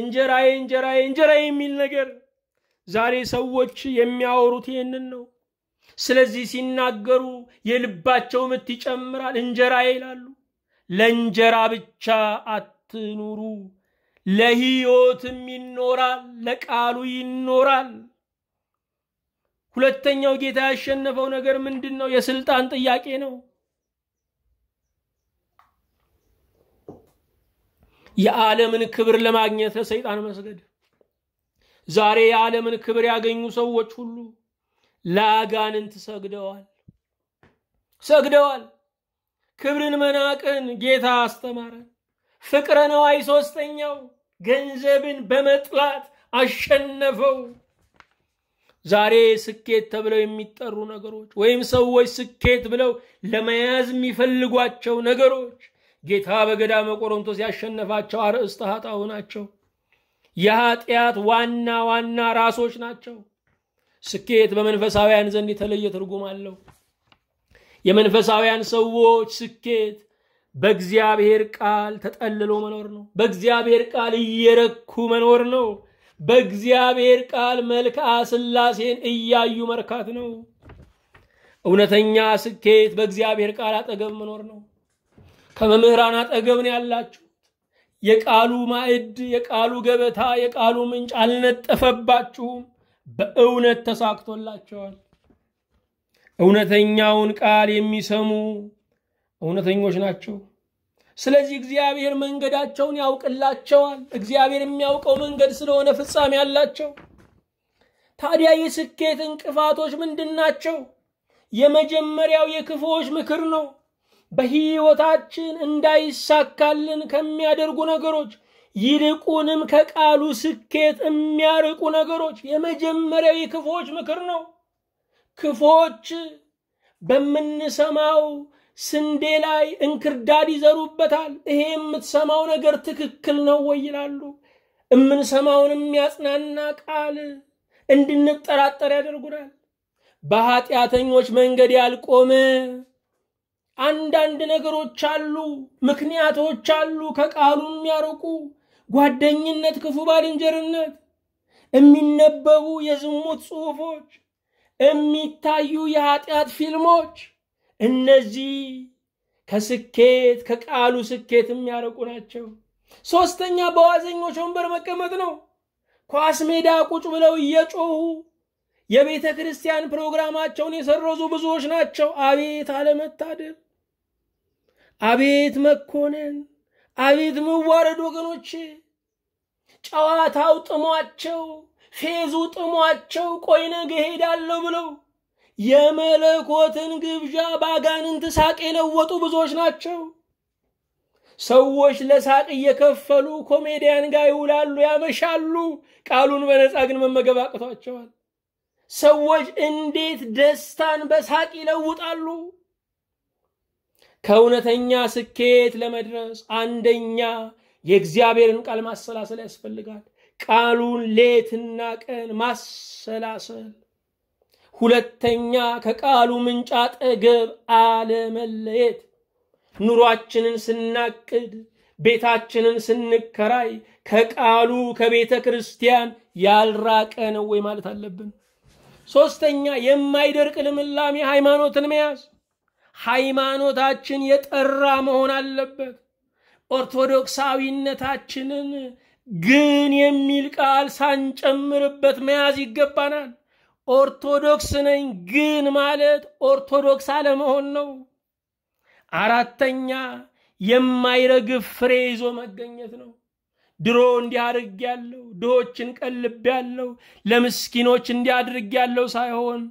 እንጀራዬ እንጀራዬ እንጀራ የሚል ነገር ዛሬ ሰዎች የሚያወሩት ይህንን ነው። ስለዚህ ሲናገሩ የልባቸው ምት ይጨምራል። እንጀራዬ ይላሉ። ለእንጀራ ብቻ አት አትኑሩ። ለሕይወትም ይኖራል፣ ለቃሉ ይኖራል። ሁለተኛው ጌታ ያሸነፈው ነገር ምንድን ነው? የስልጣን ጥያቄ ነው። የዓለምን ክብር ለማግኘት ለሰይጣን መስገድ። ዛሬ የዓለምን ክብር ያገኙ ሰዎች ሁሉ ለአጋንንት ሰግደዋል ሰግደዋል። ክብርን መናቅን ጌታ አስተማረን። ፍቅረ ነዋይ ሶስተኛው ገንዘብን በመጥላት አሸነፈው። ዛሬ ስኬት ተብለው የሚጠሩ ነገሮች ወይም ሰዎች ስኬት ብለው ለመያዝ የሚፈልጓቸው ነገሮች ጌታ በገዳመ ቆሮንቶስ ያሸነፋቸው አርእስተ ኃጣው ናቸው። የኃጢአት ዋና ዋና ራሶች ናቸው። ስኬት በመንፈሳውያን ዘንድ የተለየ ትርጉም አለው። የመንፈሳውያን ሰዎች ስኬት በእግዚአብሔር ቃል ተጠልሎ መኖር ነው። በእግዚአብሔር ቃል እየረኩ መኖር ነው። በእግዚአብሔር ቃል መልክአ ሥላሴን እያዩ መርካት ነው። እውነተኛ ስኬት በእግዚአብሔር ቃል አጠገብ መኖር ነው። ከመምህራን አጠገብ ነው ያላችሁት። የቃሉ ማዕድ፣ የቃሉ ገበታ፣ የቃሉ ምንጭ አልነጠፈባችሁም። በእውነት ተሳክቶላቸዋል። እውነተኛውን ቃል የሚሰሙ እውነተኞች ናቸው። ስለዚህ እግዚአብሔር መንገዳቸውን ያውቅላቸዋል። እግዚአብሔር የሚያውቀው መንገድ ስለሆነ ፍጻሜ አላቸው። ታዲያ የስኬት እንቅፋቶች ምንድን ናቸው? የመጀመሪያው የክፉዎች ምክር ነው። በሕይወታችን እንዳይሳካልን ከሚያደርጉ ነገሮች ይልቁንም ከቃሉ ስኬት የሚያርቁ ነገሮች የመጀመሪያው የክፉዎች ምክር ነው። ክፉዎች በምንሰማው ስንዴ ላይ እንክርዳድ ይዘሩበታል። ይሄ የምትሰማው ነገር ትክክል ነው ወይ ይላሉ። የምንሰማውን የሚያጽናና ቃል እንድንጠራጠር ያደርጉናል። በኃጢአተኞች መንገድ ያልቆመ አንዳንድ ነገሮች አሉ፣ ምክንያቶች አሉ፣ ከቃሉ የሚያርቁ ጓደኝነት፣ ክፉ ባልንጀርነት፣ የሚነበቡ የዝሙት ጽሑፎች፣ የሚታዩ የኃጢአት ፊልሞች እነዚህ ከስኬት ከቃሉ ስኬት የሚያረቁ ናቸው። ሶስተኛ በዋዘኞች ወንበር መቀመጥ ነው። ኳስ ሜዳ ቁጭ ብለው እየጮሁ የቤተ ክርስቲያን ፕሮግራማቸውን የሰረዙ ብዙዎች ናቸው። አቤት አለመታደር፣ አቤት መኮነን፣ አቤት መዋረድ። ወገኖቼ ጨዋታው ጥሟቸው፣ ፌዙ ጥሟቸው፣ ቆይ ነገ እሄዳለሁ ብለው የመለኮትን ግብዣ ባጋንንት ሳቅ የለወጡ ብዙዎች ናቸው። ሰዎች ለሳቅ እየከፈሉ ኮሜዲያን ጋር ይውላሉ፣ ያመሻሉ። ቃሉን በነፃ ግን መመገብ አቅቷቸዋል። ሰዎች እንዴት ደስታን በሳቅ ይለውጣሉ? ከእውነተኛ ስኬት ለመድረስ አንደኛ የእግዚአብሔርን ቃል ማሰላሰል ያስፈልጋል። ቃሉን ሌትና ቀን ማሰላሰል ሁለተኛ ከቃሉ ምንጭ አጠገብ አለመለየት። ኑሯችንን ስናቅድ፣ ቤታችንን ስንከራይ ከቃሉ ከቤተ ክርስቲያን ያልራቀ ነው ወይ ማለት አለብን። ሶስተኛ የማይደርቅ ልምላሜ ሃይማኖትን መያዝ። ሃይማኖታችን የጠራ መሆን አለበት። ኦርቶዶክሳዊነታችንን ግን የሚል ቃል ሳንጨምርበት መያዝ ይገባናል። ኦርቶዶክስ ነኝ ግን ማለት ኦርቶዶክስ አለመሆን ነው። አራተኛ የማይረግፍ ፍሬ ይዞ መገኘት ነው። ድሮ እንዲህ ያለው ድሆችን ቀልብ ያለው ለምስኪኖች እንዲህ ያለው ሳይሆን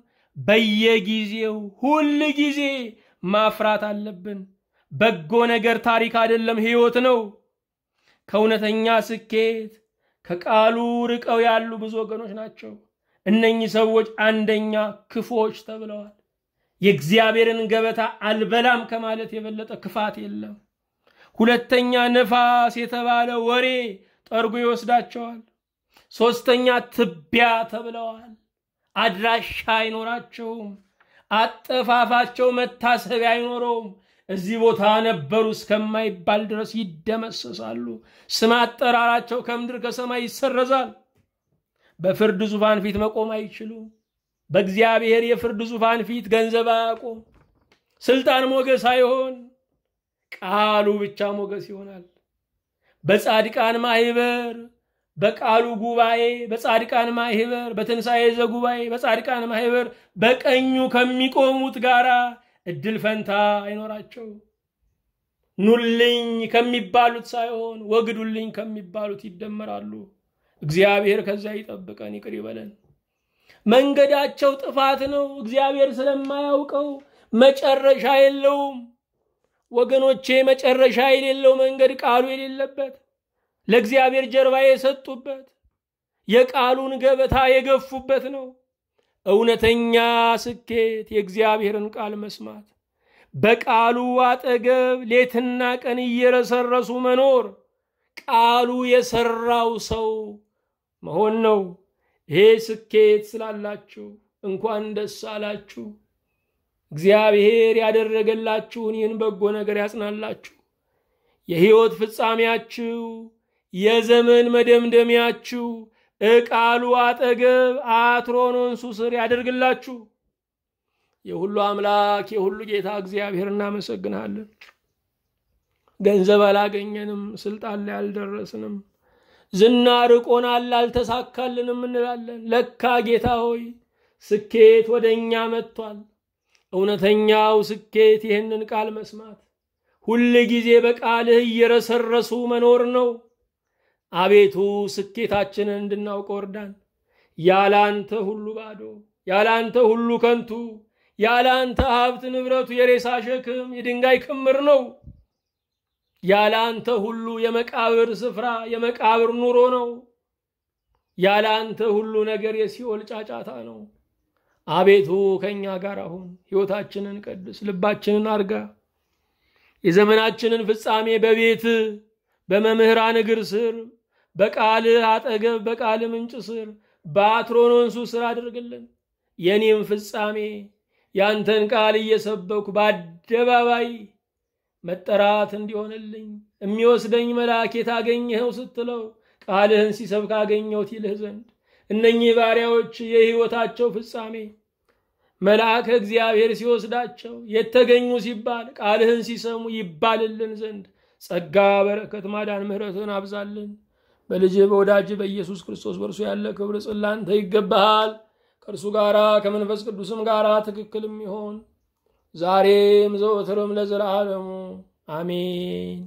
በየጊዜው ሁል ጊዜ ማፍራት አለብን። በጎ ነገር ታሪክ አይደለም፣ ህይወት ነው። ከእውነተኛ ስኬት ከቃሉ ርቀው ያሉ ብዙ ወገኖች ናቸው። እነኚህ ሰዎች አንደኛ ክፎች ተብለዋል። የእግዚአብሔርን ገበታ አልበላም ከማለት የበለጠ ክፋት የለም። ሁለተኛ ነፋስ የተባለ ወሬ ጠርጎ ይወስዳቸዋል። ሶስተኛ ትቢያ ተብለዋል። አድራሻ አይኖራቸውም። አጠፋፋቸው መታሰቢያ አይኖረውም። እዚህ ቦታ ነበሩ እስከማይባል ድረስ ይደመሰሳሉ። ስም አጠራራቸው ከምድር ከሰማይ ይሰረዛል። በፍርድ ዙፋን ፊት መቆም አይችሉም። በእግዚአብሔር የፍርድ ዙፋን ፊት ገንዘብ አያቆም ስልጣን ሞገስ አይሆን፣ ቃሉ ብቻ ሞገስ ይሆናል። በጻድቃን ማህበር፣ በቃሉ ጉባኤ፣ በጻድቃን ማህበር፣ በትንሣኤ ዘጉባኤ፣ በጻድቃን ማህበር በቀኙ ከሚቆሙት ጋር እድል ፈንታ አይኖራቸው። ኑልኝ ከሚባሉት ሳይሆን ወግዱልኝ ከሚባሉት ይደመራሉ። እግዚአብሔር ከዛ ይጠብቀን፣ ይቅር ይበለን። መንገዳቸው ጥፋት ነው፣ እግዚአብሔር ስለማያውቀው መጨረሻ የለውም። ወገኖቼ መጨረሻ የሌለው መንገድ ቃሉ የሌለበት ለእግዚአብሔር ጀርባ የሰጡበት የቃሉን ገበታ የገፉበት ነው። እውነተኛ ስኬት የእግዚአብሔርን ቃል መስማት፣ በቃሉ አጠገብ ሌትና ቀን እየረሰረሱ መኖር ቃሉ የሰራው ሰው መሆን ነው። ይሄ ስኬት ስላላችሁ እንኳን ደስ አላችሁ። እግዚአብሔር ያደረገላችሁን ይህን በጎ ነገር ያጽናላችሁ። የሕይወት ፍጻሜያችሁ፣ የዘመን መደምደሚያችሁ እቃሉ አጠገብ አትሮኖንሱ ስር ያደርግላችሁ። የሁሉ አምላክ የሁሉ ጌታ እግዚአብሔር እናመሰግናለን። ገንዘብ አላገኘንም፣ ስልጣን ላይ አልደረስንም። ዝና ርቆናል፣ አልተሳካልንም እንላለን። ለካ ጌታ ሆይ ስኬት ወደ እኛ መጥቷል። እውነተኛው ስኬት ይህንን ቃል መስማት፣ ሁል ጊዜ በቃልህ እየረሰረሱ መኖር ነው። አቤቱ ስኬታችንን እንድናውቅ ወርዳን። ያላንተ ሁሉ ባዶ፣ ያላንተ ሁሉ ከንቱ፣ ያላንተ ሀብት ንብረቱ የሬሳ ሸክም የድንጋይ ክምር ነው። ያለ አንተ ሁሉ የመቃብር ስፍራ የመቃብር ኑሮ ነው። ያለ አንተ ሁሉ ነገር የሲኦል ጫጫታ ነው። አቤቱ ከእኛ ጋር አሁን ሕይወታችንን ቀድስ፣ ልባችንን አርጋ። የዘመናችንን ፍጻሜ በቤት በመምህራን እግር ስር በቃል አጠገብ በቃል ምንጭ ስር በአትሮኖንሱ ስር አድርግልን። የኔም ፍጻሜ ያንተን ቃል እየሰበኩ በአደባባይ መጠራት እንዲሆንልኝ የሚወስደኝ መልአክ የታገኘኸው ስትለው ቃልህን ሲሰብክ አገኘሁት ይልህ ዘንድ እነኚህ ባሪያዎች የሕይወታቸው ፍጻሜ መልአክ እግዚአብሔር ሲወስዳቸው የተገኙ ሲባል ቃልህን ሲሰሙ ይባልልን ዘንድ ጸጋ፣ በረከት፣ ማዳን፣ ምሕረትን አብዛልን። በልጅ በወዳጅ በኢየሱስ ክርስቶስ በእርሱ ያለ ክብር ጽላንተ ይገባሃል። ከእርሱ ጋራ ከመንፈስ ቅዱስም ጋራ ትክክልም ይሆን ዛሬም ዘወትርም ለዘላለሙ አሜን።